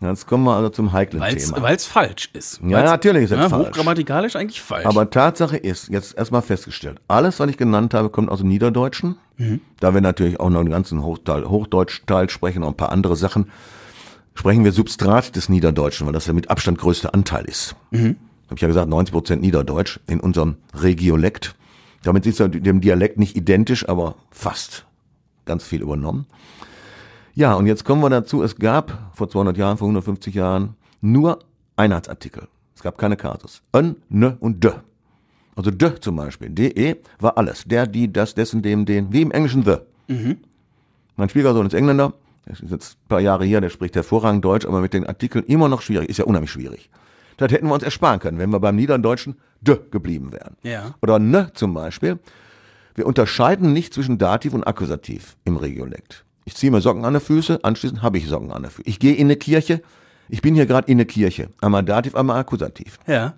Jetzt kommen wir also zum heiklen weil's, Thema. Weil es falsch ist. Ja, weil's, natürlich ist es ja, ne, falsch. Hochgrammatikalisch eigentlich falsch. Aber Tatsache ist, jetzt erstmal festgestellt, alles, was ich genannt habe, kommt aus dem Niederdeutschen. Mhm. Da wir natürlich auch noch einen ganzen Hochdeutsch-Teil sprechen und ein paar andere Sachen sprechen wir Substrat des Niederdeutschen, weil das der mit Abstand größte Anteil ist. Mhm. Habe ich ja gesagt, 90 Prozent Niederdeutsch in unserem Regiolekt. Damit ist er dem Dialekt nicht identisch, aber fast ganz viel übernommen. Ja, und jetzt kommen wir dazu, es gab vor 200 Jahren, vor 150 Jahren nur Einheitsartikel. Es gab keine Kasus. Ön, N und D. Also D zum Beispiel, DE war alles. Der, die, das, dessen, dem, den, wie im Englischen The. Mhm. Mein Schwiegersohn ist Engländer, ist jetzt ein paar Jahre hier, der spricht hervorragend Deutsch, aber mit den Artikeln immer noch schwierig, ist ja unheimlich schwierig. Das hätten wir uns ersparen können, wenn wir beim Niederdeutschen d geblieben wären. Ja. Oder ne zum Beispiel. Wir unterscheiden nicht zwischen Dativ und Akkusativ im Regiolekt. Ich ziehe mir Socken an die Füße, anschließend habe ich Socken an die Füße. Ich gehe in eine Kirche. Ich bin hier gerade in eine Kirche. Einmal Dativ, einmal Akkusativ. Ja.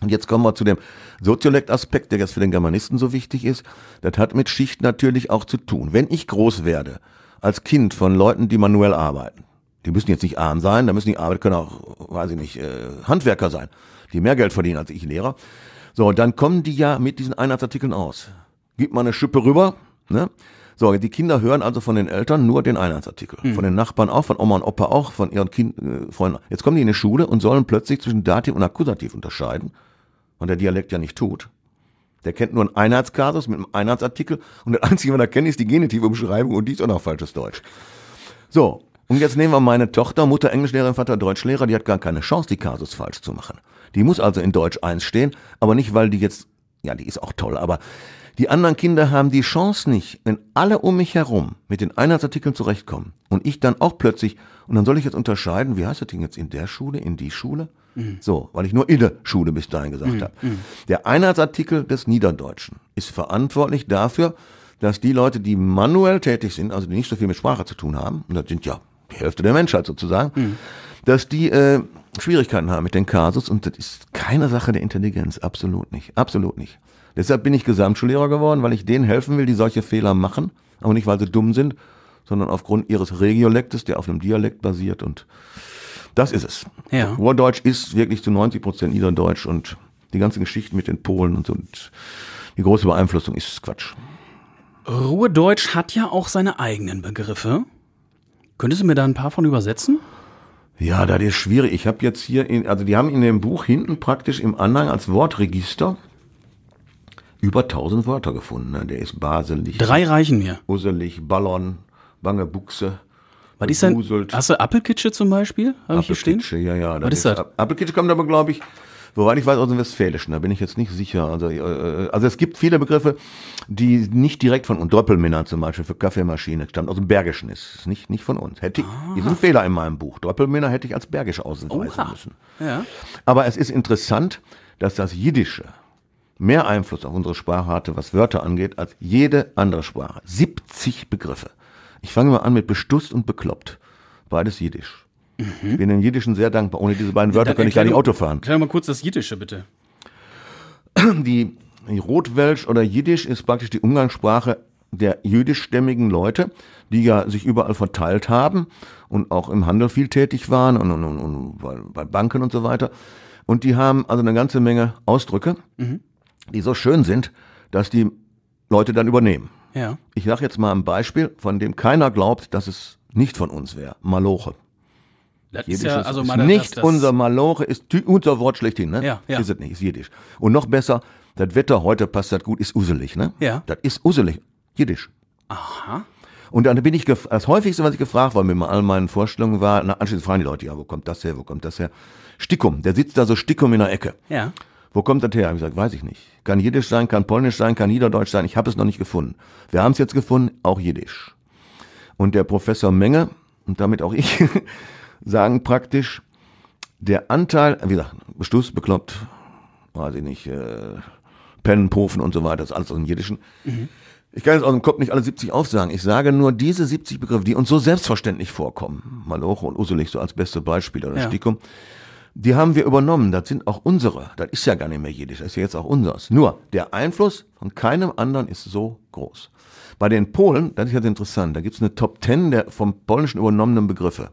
Und jetzt kommen wir zu dem Soziolekt-Aspekt, der jetzt für den Germanisten so wichtig ist. Das hat mit Schicht natürlich auch zu tun. Wenn ich groß werde als Kind von Leuten, die manuell arbeiten. Die müssen jetzt nicht arm sein, da müssen die arbeiten, können auch, weiß ich nicht, äh, Handwerker sein, die mehr Geld verdienen als ich Lehrer. So, dann kommen die ja mit diesen Einheitsartikeln aus. Gib mal eine Schippe rüber, ne? So, die Kinder hören also von den Eltern nur den Einheitsartikel. Mhm. Von den Nachbarn auch, von Oma und Opa auch, von ihren kind, äh, Freunden. Jetzt kommen die in die Schule und sollen plötzlich zwischen Dativ und Akkusativ unterscheiden. Und der Dialekt ja nicht tut. Der kennt nur einen Einheitskasus mit einem Einheitsartikel und das Einzige, was er kennt, ist die genitive Umschreibung und die ist auch noch falsches Deutsch. So, und jetzt nehmen wir meine Tochter, Mutter Englischlehrerin, Vater Deutschlehrer, die hat gar keine Chance, die Kasus falsch zu machen. Die muss also in Deutsch 1 stehen, aber nicht, weil die jetzt, ja, die ist auch toll, aber die anderen Kinder haben die Chance nicht, wenn alle um mich herum mit den Einheitsartikeln zurechtkommen und ich dann auch plötzlich, und dann soll ich jetzt unterscheiden, wie heißt das Ding jetzt, in der Schule, in die Schule? Mhm. So, weil ich nur in der Schule bis dahin gesagt mhm. habe. Mhm. Der Einheitsartikel des Niederdeutschen ist verantwortlich dafür, dass die Leute, die manuell tätig sind, also die nicht so viel mit Sprache zu tun haben, und das sind ja die Hälfte der Menschheit sozusagen, mhm. dass die äh, Schwierigkeiten haben mit den Kasus und das ist keine Sache der Intelligenz, absolut nicht, absolut nicht. Deshalb bin ich Gesamtschullehrer geworden, weil ich denen helfen will, die solche Fehler machen, aber nicht weil sie dumm sind, sondern aufgrund ihres Regiolektes, der auf einem Dialekt basiert und das ist es. Ja. Urdeutsch ist wirklich zu 90 Prozent Niederdeutsch und die ganze Geschichte mit den Polen und, und die große Beeinflussung ist Quatsch. Ruhrdeutsch hat ja auch seine eigenen Begriffe. Könntest du mir da ein paar von übersetzen? Ja, das ist schwierig. Ich habe jetzt hier, in, also die haben in dem Buch hinten praktisch im Anhang als Wortregister über 1000 Wörter gefunden. Der ist baselig. Drei reichen mir. Uselig, Ballon, Bange Buchse, was ist denn, hast du Appelkitsche zum Beispiel? Habe ich hier stehen? ja, ja. Was ist das? Appelkitsche kommt aber, glaube ich, Soweit ich weiß, aus dem Westfälischen, da bin ich jetzt nicht sicher. Also, äh, äh also es gibt viele Begriffe, die nicht direkt von uns, Doppelmänner zum Beispiel für Kaffeemaschine, stammt aus dem Bergischen, ist nicht, nicht von uns. Hätte ich, ah. ist ein Fehler in meinem Buch. Doppelmänner hätte ich als Bergisch ausweisen Oha. müssen. Ja. Aber es ist interessant, dass das Jiddische mehr Einfluss auf unsere Sprache hatte, was Wörter angeht, als jede andere Sprache. 70 Begriffe. Ich fange mal an mit bestusst und bekloppt. Beides jiddisch. Mhm. Ich bin den Jiddischen sehr dankbar. Ohne diese beiden Wörter könnte ich gar nicht Auto fahren. Erklär mal kurz das Jiddische, bitte. [CLEARS THROAT] Die, Rotwelsch oder Jiddisch ist praktisch die Umgangssprache der jüdischstämmigen Leute, die ja sich überall verteilt haben und auch im Handel viel tätig waren und, und, und, und bei Banken und so weiter. Und die haben also eine ganze Menge Ausdrücke, mhm. die so schön sind, dass die Leute dann übernehmen. Ja. Ich sage jetzt mal ein Beispiel, von dem keiner glaubt, dass es nicht von uns wäre. Maloche. Das ist ja, also ist meine, nicht das, unser Maloche, ist unser Wort schlechthin, ne? Ja, ja. Ist es nicht, ist Jiddisch. Und noch besser, das Wetter heute passt das gut, ist uselig, ne? Ja. Das ist uselig, Jiddisch. Aha. Und dann bin ich, das häufigste, was ich gefragt war mit all meinen Vorstellungen war, na, anschließend fragen die Leute, ja, wo kommt das her, wo kommt das her? Stickum, der sitzt da so Stickum in der Ecke. Ja. Wo kommt das her? Hab ich gesagt, weiß ich nicht. Kann Jiddisch sein, kann Polnisch sein, kann Niederdeutsch sein. Ich habe es noch nicht gefunden. Wir haben es jetzt gefunden, auch Jiddisch. Und der Professor Menge und damit auch ich [LAUGHS] sagen praktisch, der Anteil, wie gesagt, Bestuss, bekloppt, weiß ich nicht, äh, Pennen, Pofen und so weiter, das ist alles aus dem Jiddischen. Mhm. Ich kann jetzt aus dem Kopf nicht alle 70 aufsagen. Ich sage nur diese 70 Begriffe, die uns so selbstverständlich vorkommen. Maloche und Usulich so als beste Beispiel oder ja. Stikum die haben wir übernommen. Das sind auch unsere. Das ist ja gar nicht mehr jiddisch. Das ist ja jetzt auch unseres. Nur, der Einfluss von keinem anderen ist so groß. Bei den Polen, das ist jetzt interessant, da gibt es eine Top Ten der vom Polnischen übernommenen Begriffe.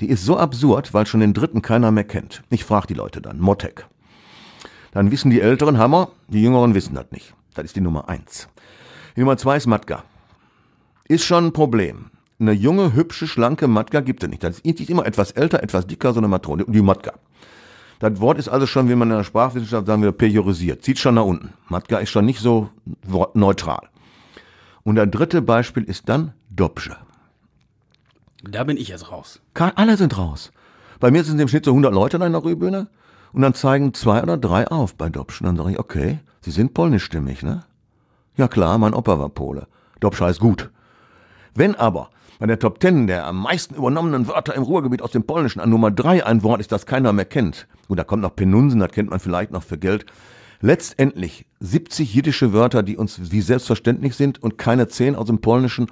Die ist so absurd, weil schon den dritten keiner mehr kennt. Ich frage die Leute dann, Motek. Dann wissen die Älteren Hammer, die Jüngeren wissen das nicht. Das ist die Nummer eins. Die Nummer zwei ist Matka. Ist schon ein Problem. Eine junge, hübsche, schlanke Matka gibt es nicht. Das ist immer etwas älter, etwas dicker, so eine Matrone. Und die Matka. Das Wort ist also schon, wie man in der Sprachwissenschaft sagen würde, periorisiert. Zieht schon nach unten. Matka ist schon nicht so neutral. Und das dritte Beispiel ist dann Dobsche. Da bin ich jetzt raus. Alle sind raus. Bei mir sind im Schnitt so 100 Leute in einer Rührbühne und dann zeigen zwei oder drei auf bei Dobsch. dann sage ich, okay, sie sind polnischstimmig, ne? Ja klar, mein Opa war Pole. Dobsch heißt gut. Wenn aber bei der Top Ten der am meisten übernommenen Wörter im Ruhrgebiet aus dem Polnischen an Nummer drei ein Wort ist, das keiner mehr kennt, Gut, da kommt noch Penunsen, das kennt man vielleicht noch für Geld. Letztendlich 70 jiddische Wörter, die uns wie selbstverständlich sind und keine 10 aus dem Polnischen,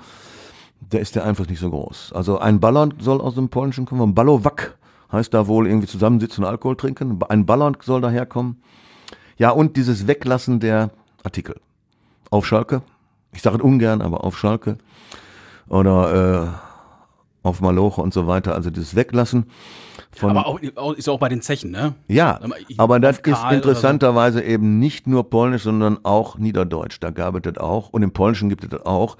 da ist der Einfluss nicht so groß. Also ein Ballon soll aus dem Polnischen kommen, Ballowak heißt da wohl irgendwie zusammensitzen und Alkohol trinken. Ein Ballon soll daherkommen. Ja, und dieses Weglassen der Artikel. Auf Schalke, ich sage es ungern, aber auf Schalke oder äh, auf Maloche und so weiter, also dieses Weglassen. Von aber auch, ist auch bei den Zechen, ne? Ja, aber das ist interessanterweise so. eben nicht nur Polnisch, sondern auch Niederdeutsch. Da gab es das auch und im Polnischen gibt es das auch.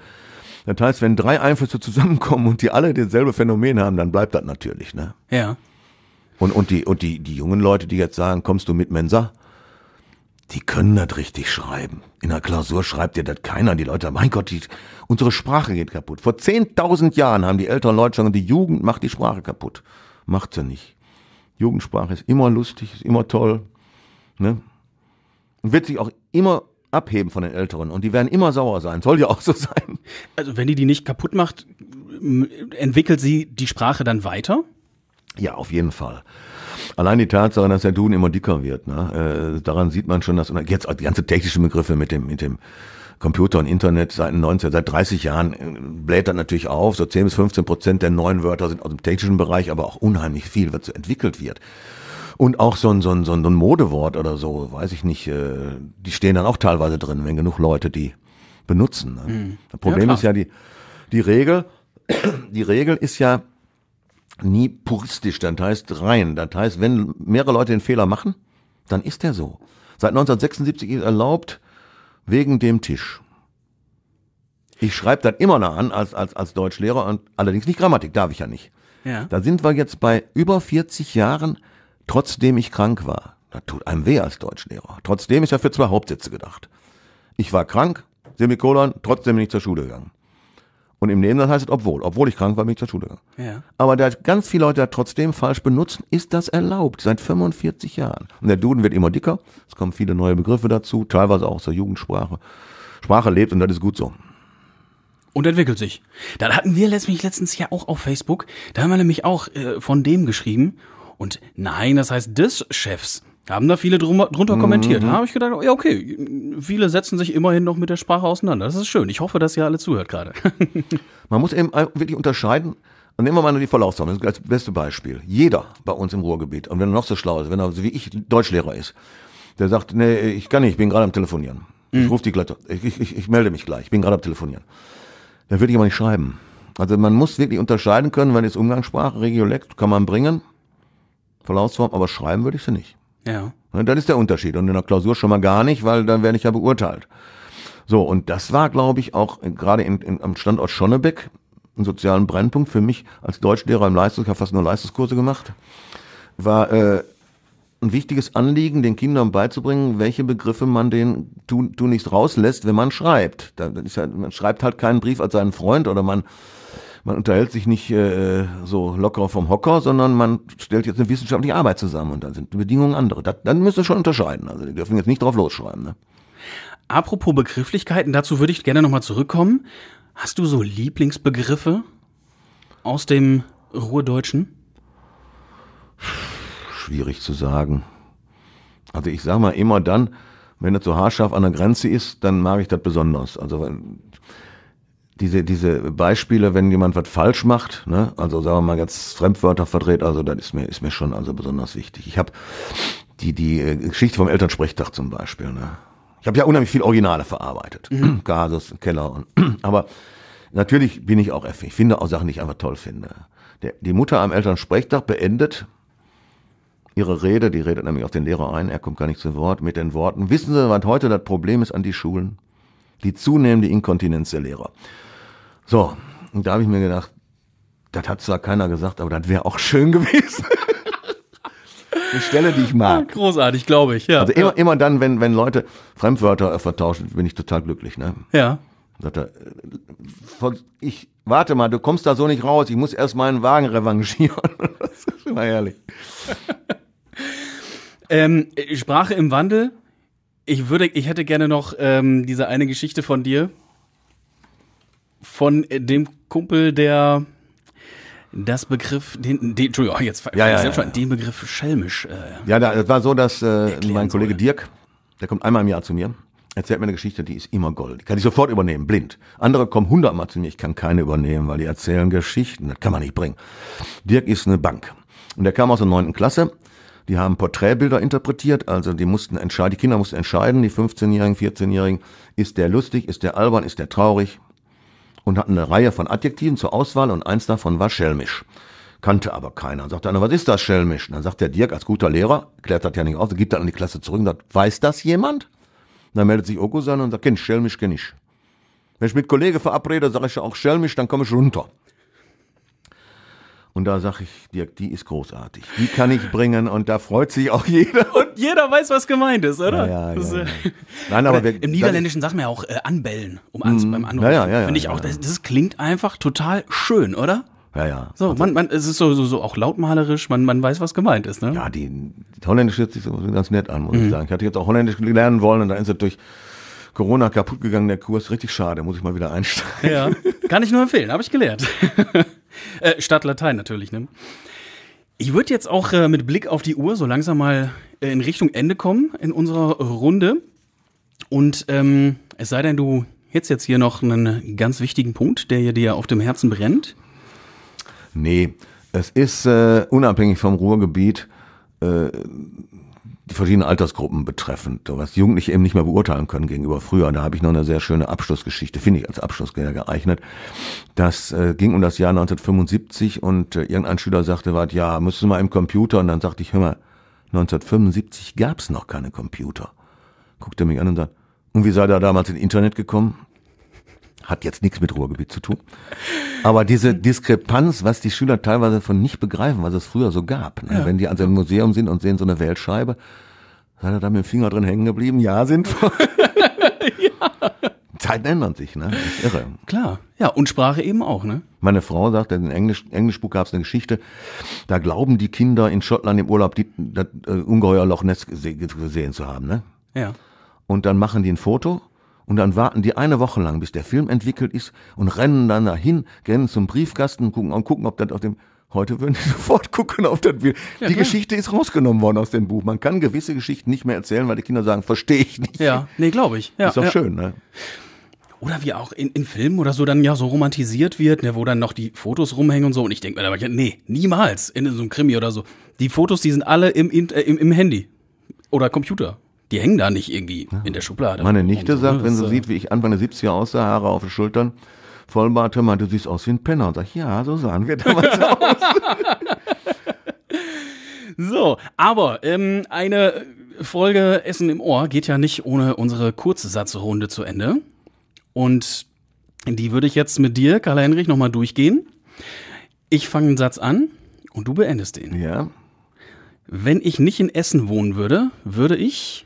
Das heißt, wenn drei Einflüsse zusammenkommen und die alle dasselbe Phänomen haben, dann bleibt das natürlich, ne? Ja. Und, und, die, und die, die jungen Leute, die jetzt sagen, kommst du mit Mensa? Die können das richtig schreiben. In der Klausur schreibt dir das keiner. Die Leute, sagen, mein Gott, die, unsere Sprache geht kaputt. Vor 10.000 Jahren haben die älteren Leute schon, die Jugend macht die Sprache kaputt macht sie nicht. Jugendsprache ist immer lustig, ist immer toll. Ne? Und wird sich auch immer abheben von den Älteren. Und die werden immer sauer sein. Soll ja auch so sein. Also wenn die die nicht kaputt macht, entwickelt sie die Sprache dann weiter? Ja, auf jeden Fall. Allein die Tatsache, dass der Duden immer dicker wird, ne? äh, daran sieht man schon, dass jetzt die ganze technischen Begriffe mit dem, mit dem Computer und Internet seit 19, seit 30 Jahren äh, bläht das natürlich auf. So 10 bis 15 Prozent der neuen Wörter sind aus dem technischen Bereich, aber auch unheimlich viel, was so entwickelt wird. Und auch so ein, so, ein, so ein Modewort oder so, weiß ich nicht, äh, die stehen dann auch teilweise drin, wenn genug Leute die benutzen. Ne? Mhm. Das Problem ja, ist ja die, die Regel, [CLEARS THROAT] die Regel ist ja nie puristisch, das heißt rein. Das heißt, wenn mehrere Leute den Fehler machen, dann ist der so. Seit 1976 ist erlaubt, wegen dem Tisch. Ich schreibe dann immer noch an als, als, als Deutschlehrer und allerdings nicht Grammatik, darf ich ja nicht. Ja. Da sind wir jetzt bei über 40 Jahren, trotzdem ich krank war. Das tut einem weh als Deutschlehrer. Trotzdem ist ja für zwei Hauptsätze gedacht. Ich war krank, Semikolon, trotzdem bin ich zur Schule gegangen. Und im Nebensatz heißt es, obwohl. Obwohl ich krank war, bin ich zur Schule gegangen. Ja. Aber da ganz viele Leute da trotzdem falsch benutzen, ist das erlaubt, seit 45 Jahren. Und der Duden wird immer dicker. Es kommen viele neue Begriffe dazu, teilweise auch zur Jugendsprache. Sprache lebt und das ist gut so. Und entwickelt sich. Dann hatten wir letztlich letztens ja auch auf Facebook, da haben wir nämlich auch äh, von dem geschrieben. Und nein, das heißt des Chefs. Haben da viele drum, drunter mhm. kommentiert. Da habe ich gedacht, ja, okay, viele setzen sich immerhin noch mit der Sprache auseinander. Das ist schön. Ich hoffe, dass ihr alle zuhört gerade. [LAUGHS] Man muss eben wirklich unterscheiden. Und nehmen wir mal nur die Verlaufszahlen, das ist das beste Beispiel. Jeder bei uns im Ruhrgebiet, und wenn er noch so schlau ist, wenn er so wie ich Deutschlehrer ist, der sagt, nee, ich kann nicht, ich bin gerade am Telefonieren. Mhm. Ich rufe die glatt, ich, ich, ich melde mich gleich, ich bin gerade am Telefonieren. Dann würde ich aber nicht schreiben. Also man muss wirklich unterscheiden können, wenn es Umgangssprache, Regiolekt, kann man bringen, Verlaufsform, aber schreiben würde ich sie nicht. Ja. Ne, das ist der Unterschied. Und in der Klausur schon mal gar nicht, weil dann werde ich ja beurteilt. So, und das war, glaube ich, auch gerade in, in, am Standort Schonnebeck einen sozialen Brennpunkt für mich als Deutschlehrer im Leistungs, ich habe fast nur Leistungskurse gemacht, war äh, ein wichtiges Anliegen, den Kindern beizubringen, welche Begriffe man den tunlichst rauslässt, wenn man schreibt. Da, ist ja, man schreibt halt keinen Brief als seinen Freund oder man man unterhält sich nicht äh, so locker vom Hocker, sondern man stellt jetzt eine wissenschaftliche Arbeit zusammen und dann sind die Bedingungen andere. Das, dann müsst ihr schon unterscheiden. Also die dürfen jetzt nicht drauf losschreiben. Ne? Apropos Begrifflichkeiten, dazu würde ich gerne nochmal zurückkommen. Hast du so Lieblingsbegriffe aus dem Ruhrdeutschen? Schwierig zu sagen. Also ich sage mal immer dann, wenn das so haarscharf an der Grenze ist, dann mag ich das besonders. Also diese, diese Beispiele, wenn jemand was falsch macht, ne? also sagen wir mal jetzt Fremdwörter verdreht, also das ist mir, ist mir schon also besonders wichtig. Ich habe die, die äh, Geschichte vom Elternsprechtag zum Beispiel. Ne? Ich habe ja unheimlich viel Originale verarbeitet. Mhm. [CLEARS THROAT] Keller und [CLEARS THROAT] aber natürlich bin ich auch effektiv. Ich finde auch Sachen, die ich einfach toll finde. Der, die Mutter am Elternsprechtag beendet ihre Rede, die redet nämlich auf den Lehrer ein, er kommt gar nicht zu Wort, mit den Worten, wissen Sie, was heute das Problem ist an die Schulen? Die zunehmende Inkontinenz der Lehrer. So, und da habe ich mir gedacht, das hat zwar keiner gesagt, aber das wäre auch schön gewesen. Eine [LAUGHS] Stelle, die ich mag. Großartig, glaube ich, ja. Also immer, immer dann, wenn, wenn Leute Fremdwörter äh, vertauschen, bin ich total glücklich, ne? Ja. Sagt er, ich, warte mal, du kommst da so nicht raus, ich muss erst meinen Wagen revanchieren. [LAUGHS] Das ist immer ehrlich. [LAUGHS] ähm, Sprache im Wandel. Ich würde, ich hätte gerne noch ähm, diese eine Geschichte von dir, von äh, dem Kumpel, der das Begriff, den, den Entschuldigung, oh, jetzt ja, ja, ja, schon, den Begriff schelmisch. Äh, ja, das war so, dass äh, mein Kollege soll. Dirk, der kommt einmal im Jahr zu mir, erzählt mir eine Geschichte, die ist immer Gold. Die kann ich sofort übernehmen, blind. Andere kommen hundertmal zu mir, ich kann keine übernehmen, weil die erzählen Geschichten, das kann man nicht bringen. Dirk ist eine Bank und der kam aus der neunten Klasse. Die haben Porträtbilder interpretiert, also die mussten entscheiden, die Kinder mussten entscheiden, die 15-Jährigen, 14-Jährigen, ist der lustig, ist der albern, ist der traurig, und hatten eine Reihe von Adjektiven zur Auswahl und eins davon war schelmisch. Kannte aber keiner. Sagt einer, was ist das schelmisch? Und dann sagt der Dirk als guter Lehrer, klärt das ja nicht aus, gibt dann an die Klasse zurück und sagt, weiß das jemand? Und dann meldet sich Oku an und sagt, kenn ich, schelmisch kenn ich. Wenn ich mit Kollegen verabrede, sage ich auch schelmisch, dann komme ich runter. Und da sage ich, Dirk, die ist großartig. Die kann ich bringen und da freut sich auch jeder. Und jeder weiß, was gemeint ist, oder? Ja, ja, das, ja, also [LAUGHS] Nein, aber wir, Im Niederländischen sagt man ja auch äh, anbellen, um an, mm, beim Anrufen. Ja, ja, ja, Finde ich auch, das, das klingt einfach total schön, oder? Ja, ja. So, also, man, man, es ist so, so, so auch lautmalerisch, man, man weiß, was gemeint ist, ne? Ja, die, die Holländisch hört sich so ganz nett an, muss mhm. ich sagen. Ich hatte jetzt auch Holländisch lernen wollen und da ist es durch Corona kaputt gegangen, der Kurs. Richtig schade, muss ich mal wieder einsteigen. Ja, kann ich nur empfehlen, habe ich gelernt. [LAUGHS] [LAUGHS] Äh, statt Latein natürlich, ne? Ich würde jetzt auch äh, mit Blick auf die Uhr so langsam mal äh, in Richtung Ende kommen in unserer Runde. Und ähm, es sei denn, du hättest jetzt hier noch einen ganz wichtigen Punkt, der dir auf dem Herzen brennt. Nee, es ist äh, unabhängig vom Ruhrgebiet äh, verschiedene Altersgruppen betreffend, was Jugendliche eben nicht mehr beurteilen können gegenüber früher. da habe ich noch eine sehr schöne Abschlussgeschichte, finde ich als Abschluss geeignet. Das äh, ging um das Jahr 1975 und äh, irgendein Schüler sagte, wart, ja, müssen mal im Computer? Und dann sagte ich, hör mal, 1975 gab es noch keine Computer. Guckte mich an und sagt, und wie sei da damals ins Internet gekommen? Hat jetzt nichts mit Ruhrgebiet zu tun. Aber diese hm. Diskrepanz, was die Schüler teilweise von nicht begreifen, was es früher so gab. Ne? Ja. Wenn die also im Museum sind und sehen so eine Weltscheibe, hat er da mit dem Finger drin hängen geblieben? Ja, sind [LAUGHS] ja. Zeiten ändern sich, ne? Das ist irre. Klar, ja, und Sprache eben auch, ne? Meine Frau sagt, in Englisch, Englischbuch gab es eine Geschichte, da glauben die Kinder in Schottland im Urlaub, die, das äh, Ungeheuer Loch Ness gesehen zu haben, ne? Ja. Und dann machen die ein Foto und dann warten die eine Woche lang, bis der Film entwickelt ist und rennen dann dahin, rennen zum Briefkasten gucken, und gucken, ob das auf dem Heute würden die [LAUGHS] sofort gucken ob das Bild. Ja, die klar. Geschichte ist rausgenommen worden aus dem Buch. Man kann gewisse Geschichten nicht mehr erzählen, weil die Kinder sagen, verstehe ich nicht. Ja, nee, glaube ich. Ja, ist doch ja. schön, ne? Oder wie auch in, in Filmen oder so dann ja so romantisiert wird, ne, wo dann noch die Fotos rumhängen und so. Und ich denke mir aber, nee, niemals in so einem Krimi oder so. Die Fotos, die sind alle im, äh, im, im Handy oder Computer. Die hängen da nicht irgendwie ja. in der Schublade. Meine Nichte sagt, ne? wenn sie äh, sieht, wie ich Anfang der 70er aussah, Haare auf den Schultern, Vollbart, hör mal, du siehst aus wie ein Penner. Und sag, ja, so sahen wir damals [LAUGHS] aus. so, aber ähm, eine Folge Essen im Ohr geht ja nicht ohne unsere kurze Satzrunde zu Ende. Und die würde ich jetzt mit dir, Karl-Heinrich, nochmal durchgehen. Ich fange einen Satz an und du beendest ihn. Ja. Wenn ich nicht in Essen wohnen würde, würde ich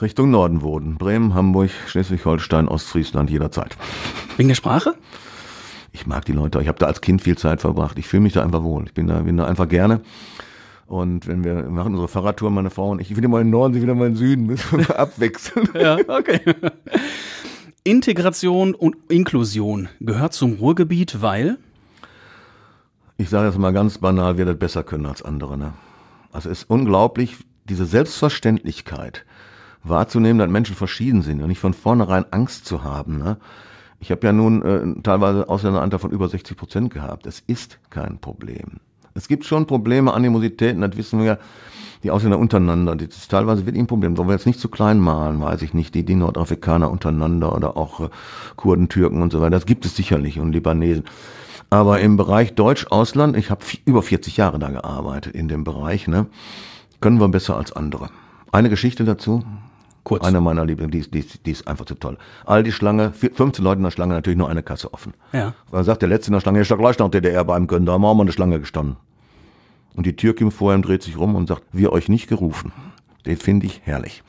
Richtung Norden wurden. Bremen, Hamburg, Schleswig-Holstein, Ostfriesland jederzeit. Wegen der Sprache? Ich mag die Leute. Ich habe da als Kind viel Zeit verbracht. Ich fühle mich da einfach wohl. Ich bin da, bin da einfach gerne. Und wenn wir machen unsere Fahrradtour, meine Frau und ich, ich will immer in den Norden, sie wieder mal in den Süden, müssen wir [LAUGHS] abwechseln. ja, okay. Integration und Inklusion gehört zum Ruhrgebiet, weil? Ich sage jetzt mal ganz banal, wir das besser können als andere. Ne? Also es ist unglaublich, diese Selbstverständlichkeit, wahrzunehmen, dass Menschen verschieden sind und nicht von vornherein Angst zu haben. Ne? Ich habe ja nun äh, teilweise Ausländeranteil von über 60 Prozent gehabt. Es ist kein Problem. Es gibt schon Probleme, Animositäten, das wissen wir ja, die Ausländer untereinander. Das ist teilweise wirklich ein Problem. Sollen wir jetzt nicht zu klein malen, weiß ich nicht. Die, die Nordafrikaner untereinander oder auch äh, Kurden, Türken und so weiter, das gibt es sicherlich und Libanesen. Aber im Bereich Deutsch-Ausland, ich habe über 40 Jahre da gearbeitet in dem Bereich, ne, können wir besser als andere. Eine Geschichte dazu, Kurz. Eine meiner Lieblings, die, die, die ist einfach zu toll. All die Schlange, 15 Leute in der Schlange, natürlich nur eine Kasse offen. Ja. Dann sagt der Letzte in der Schlange, ich lag gleich nach DDR beim Gönnen, da haben wir auch mal eine Schlange gestanden. Und die Türkin vor ihm dreht sich rum und sagt, wir euch nicht gerufen. Den finde ich herrlich.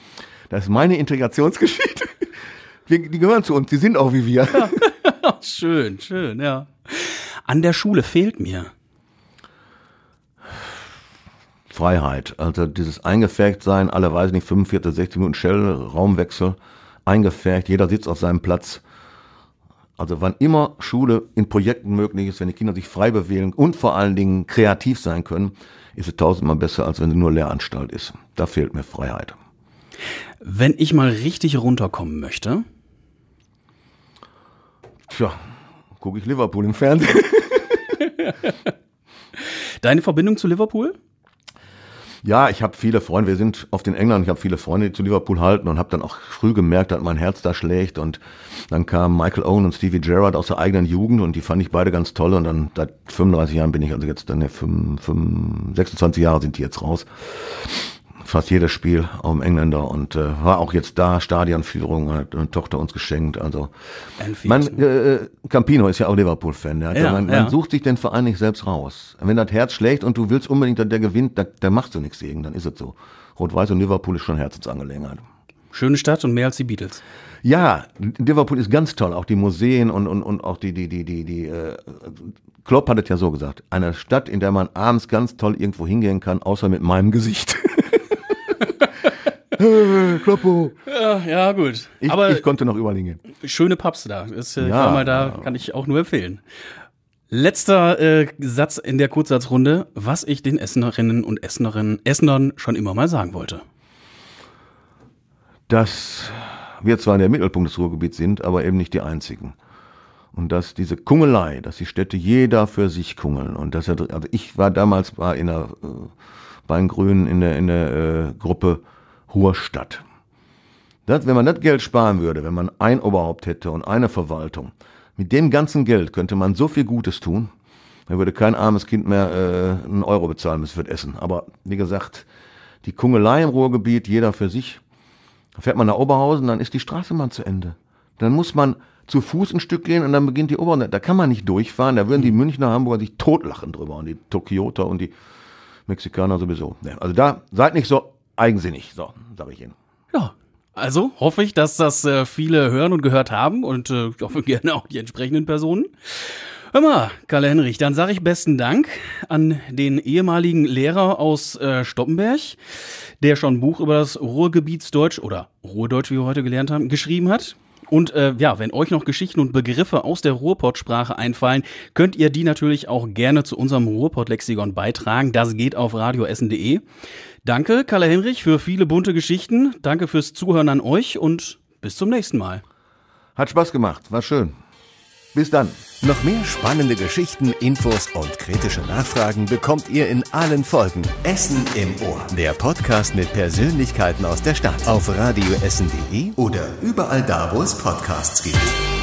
Das ist meine Integrationsgeschichte. [LAUGHS] Wir, die gehören zu uns, die sind auch wie wir. Ja. [LAUGHS] schön, schön, ja. An der Schule fehlt mir Freiheit. Also dieses Eingefärgtsein, alle weiß nicht, 45, 60 Minuten Shell, Raumwechsel, eingefärgt, jeder sitzt auf seinem Platz. Also wann immer Schule in Projekten möglich ist, wenn die Kinder sich frei bewegen und vor allen Dingen kreativ sein können, ist es tausendmal besser, als wenn es nur Lehranstalt ist. Da fehlt mir Freiheit. Wenn ich mal richtig runterkommen möchte. Tja, gucke ich Liverpool im Fernsehen. [LAUGHS] Deine Verbindung zu Liverpool? Ja, ich habe viele Freunde, wir sind auf den England, ich habe viele Freunde, die zu Liverpool halten und habe dann auch früh gemerkt, dass mein Herz da schlägt und dann kamen Michael Owen und Stevie Gerrard aus der eigenen Jugend und die fand ich beide ganz toll und dann seit 35 Jahren bin ich, also jetzt dann ne, 5, 5, 26 Jahre sind die jetzt raus fast jedes Spiel auf dem Engländer und äh, war auch jetzt da, Stadionführung, hat eine Tochter uns geschenkt. Also Anfield. man, äh, äh, Campino ist ja auch Liverpool-Fan. Ja, ja, man, man, sucht sich den Verein nicht selbst raus. Wenn das Herz schlägt und du willst unbedingt, dass der gewinnt, dann, dann machst du nichts gegen, dann ist es so. Rot-Weiß und Liverpool ist schon Herzensangelegenheit. Schöne Stadt und mehr als die Beatles. Ja, Liverpool ist ganz toll, auch die Museen und, und, und auch die, die, die, die, die äh, Klopp hat es ja so gesagt, eine Stadt, in der man abends ganz toll irgendwo hingehen kann, außer mit meinem Gesicht. [LAUGHS] Kloppo. Ja, ja, gut. Ich, Aber ich konnte noch überall hingehen. Schöne Pubs da. Ist, äh, ja, mal da, kann ich auch nur empfehlen. Letzter äh, Satz in der Kurzsatzrunde, was ich den Essenerinnen und Essenerinnen, Essenern schon immer mal sagen wollte. Dass wir zwar in der Mittelpunkt des Ruhrgebiets sind, aber eben nicht die einzigen. Und dass diese Kungelei, dass die Städte jeder für sich kungeln. Und dass er, also ich war damals war in der, äh, bei den Grünen in der, in der äh, Gruppe, Ruhrstadt. Das, wenn man das Geld sparen würde, wenn man ein Oberhaupt hätte und eine Verwaltung, mit dem ganzen Geld könnte man so viel Gutes tun, dann würde kein armes Kind mehr äh, einen Euro bezahlen müssen für das Essen. Aber wie gesagt, die Kungelei im Ruhrgebiet, jeder für sich. Da fährt man nach Oberhausen, dann ist die Straße mal zu Ende. Dann muss man zu Fuß ein Stück gehen und dann beginnt die Oberhausen. Da kann man nicht durchfahren, da würden die hm. Münchner, Hamburger sich totlachen drüber und die Tokioter und die Mexikaner sowieso. Also da seid nicht so eigensinnig, so sage ich Ihnen. Ja, also hoffe ich, dass das äh, viele hören und gehört haben und äh, ich hoffe [LAUGHS] gerne auch die entsprechenden Personen. Hör mal, Karl Henrich, dann sage ich besten Dank an den ehemaligen Lehrer aus äh, Stoppenberg, der schon ein Buch über das Ruhrgebietsdeutsch oder Ruhrdeutsch, wie wir heute gelernt haben, geschrieben hat. Und äh, ja, wenn euch noch Geschichten und Begriffe aus der Ruhrpott-Sprache einfallen, könnt ihr die natürlich auch gerne zu unserem Ruhrpott-Lexikon beitragen. Das geht auf radioessen.de. Danke, Karl Henrich, für viele bunte Geschichten. Danke fürs Zuhören an euch und bis zum nächsten Mal. Hat Spaß gemacht, war schön. Bis dann. Noch mehr spannende Geschichten, Infos und kritische Nachfragen bekommt ihr in allen Folgen. Essen im Ohr. Der Podcast mit Persönlichkeiten aus der Stadt. Auf radioessen.de oder überall da, wo es Podcasts gibt.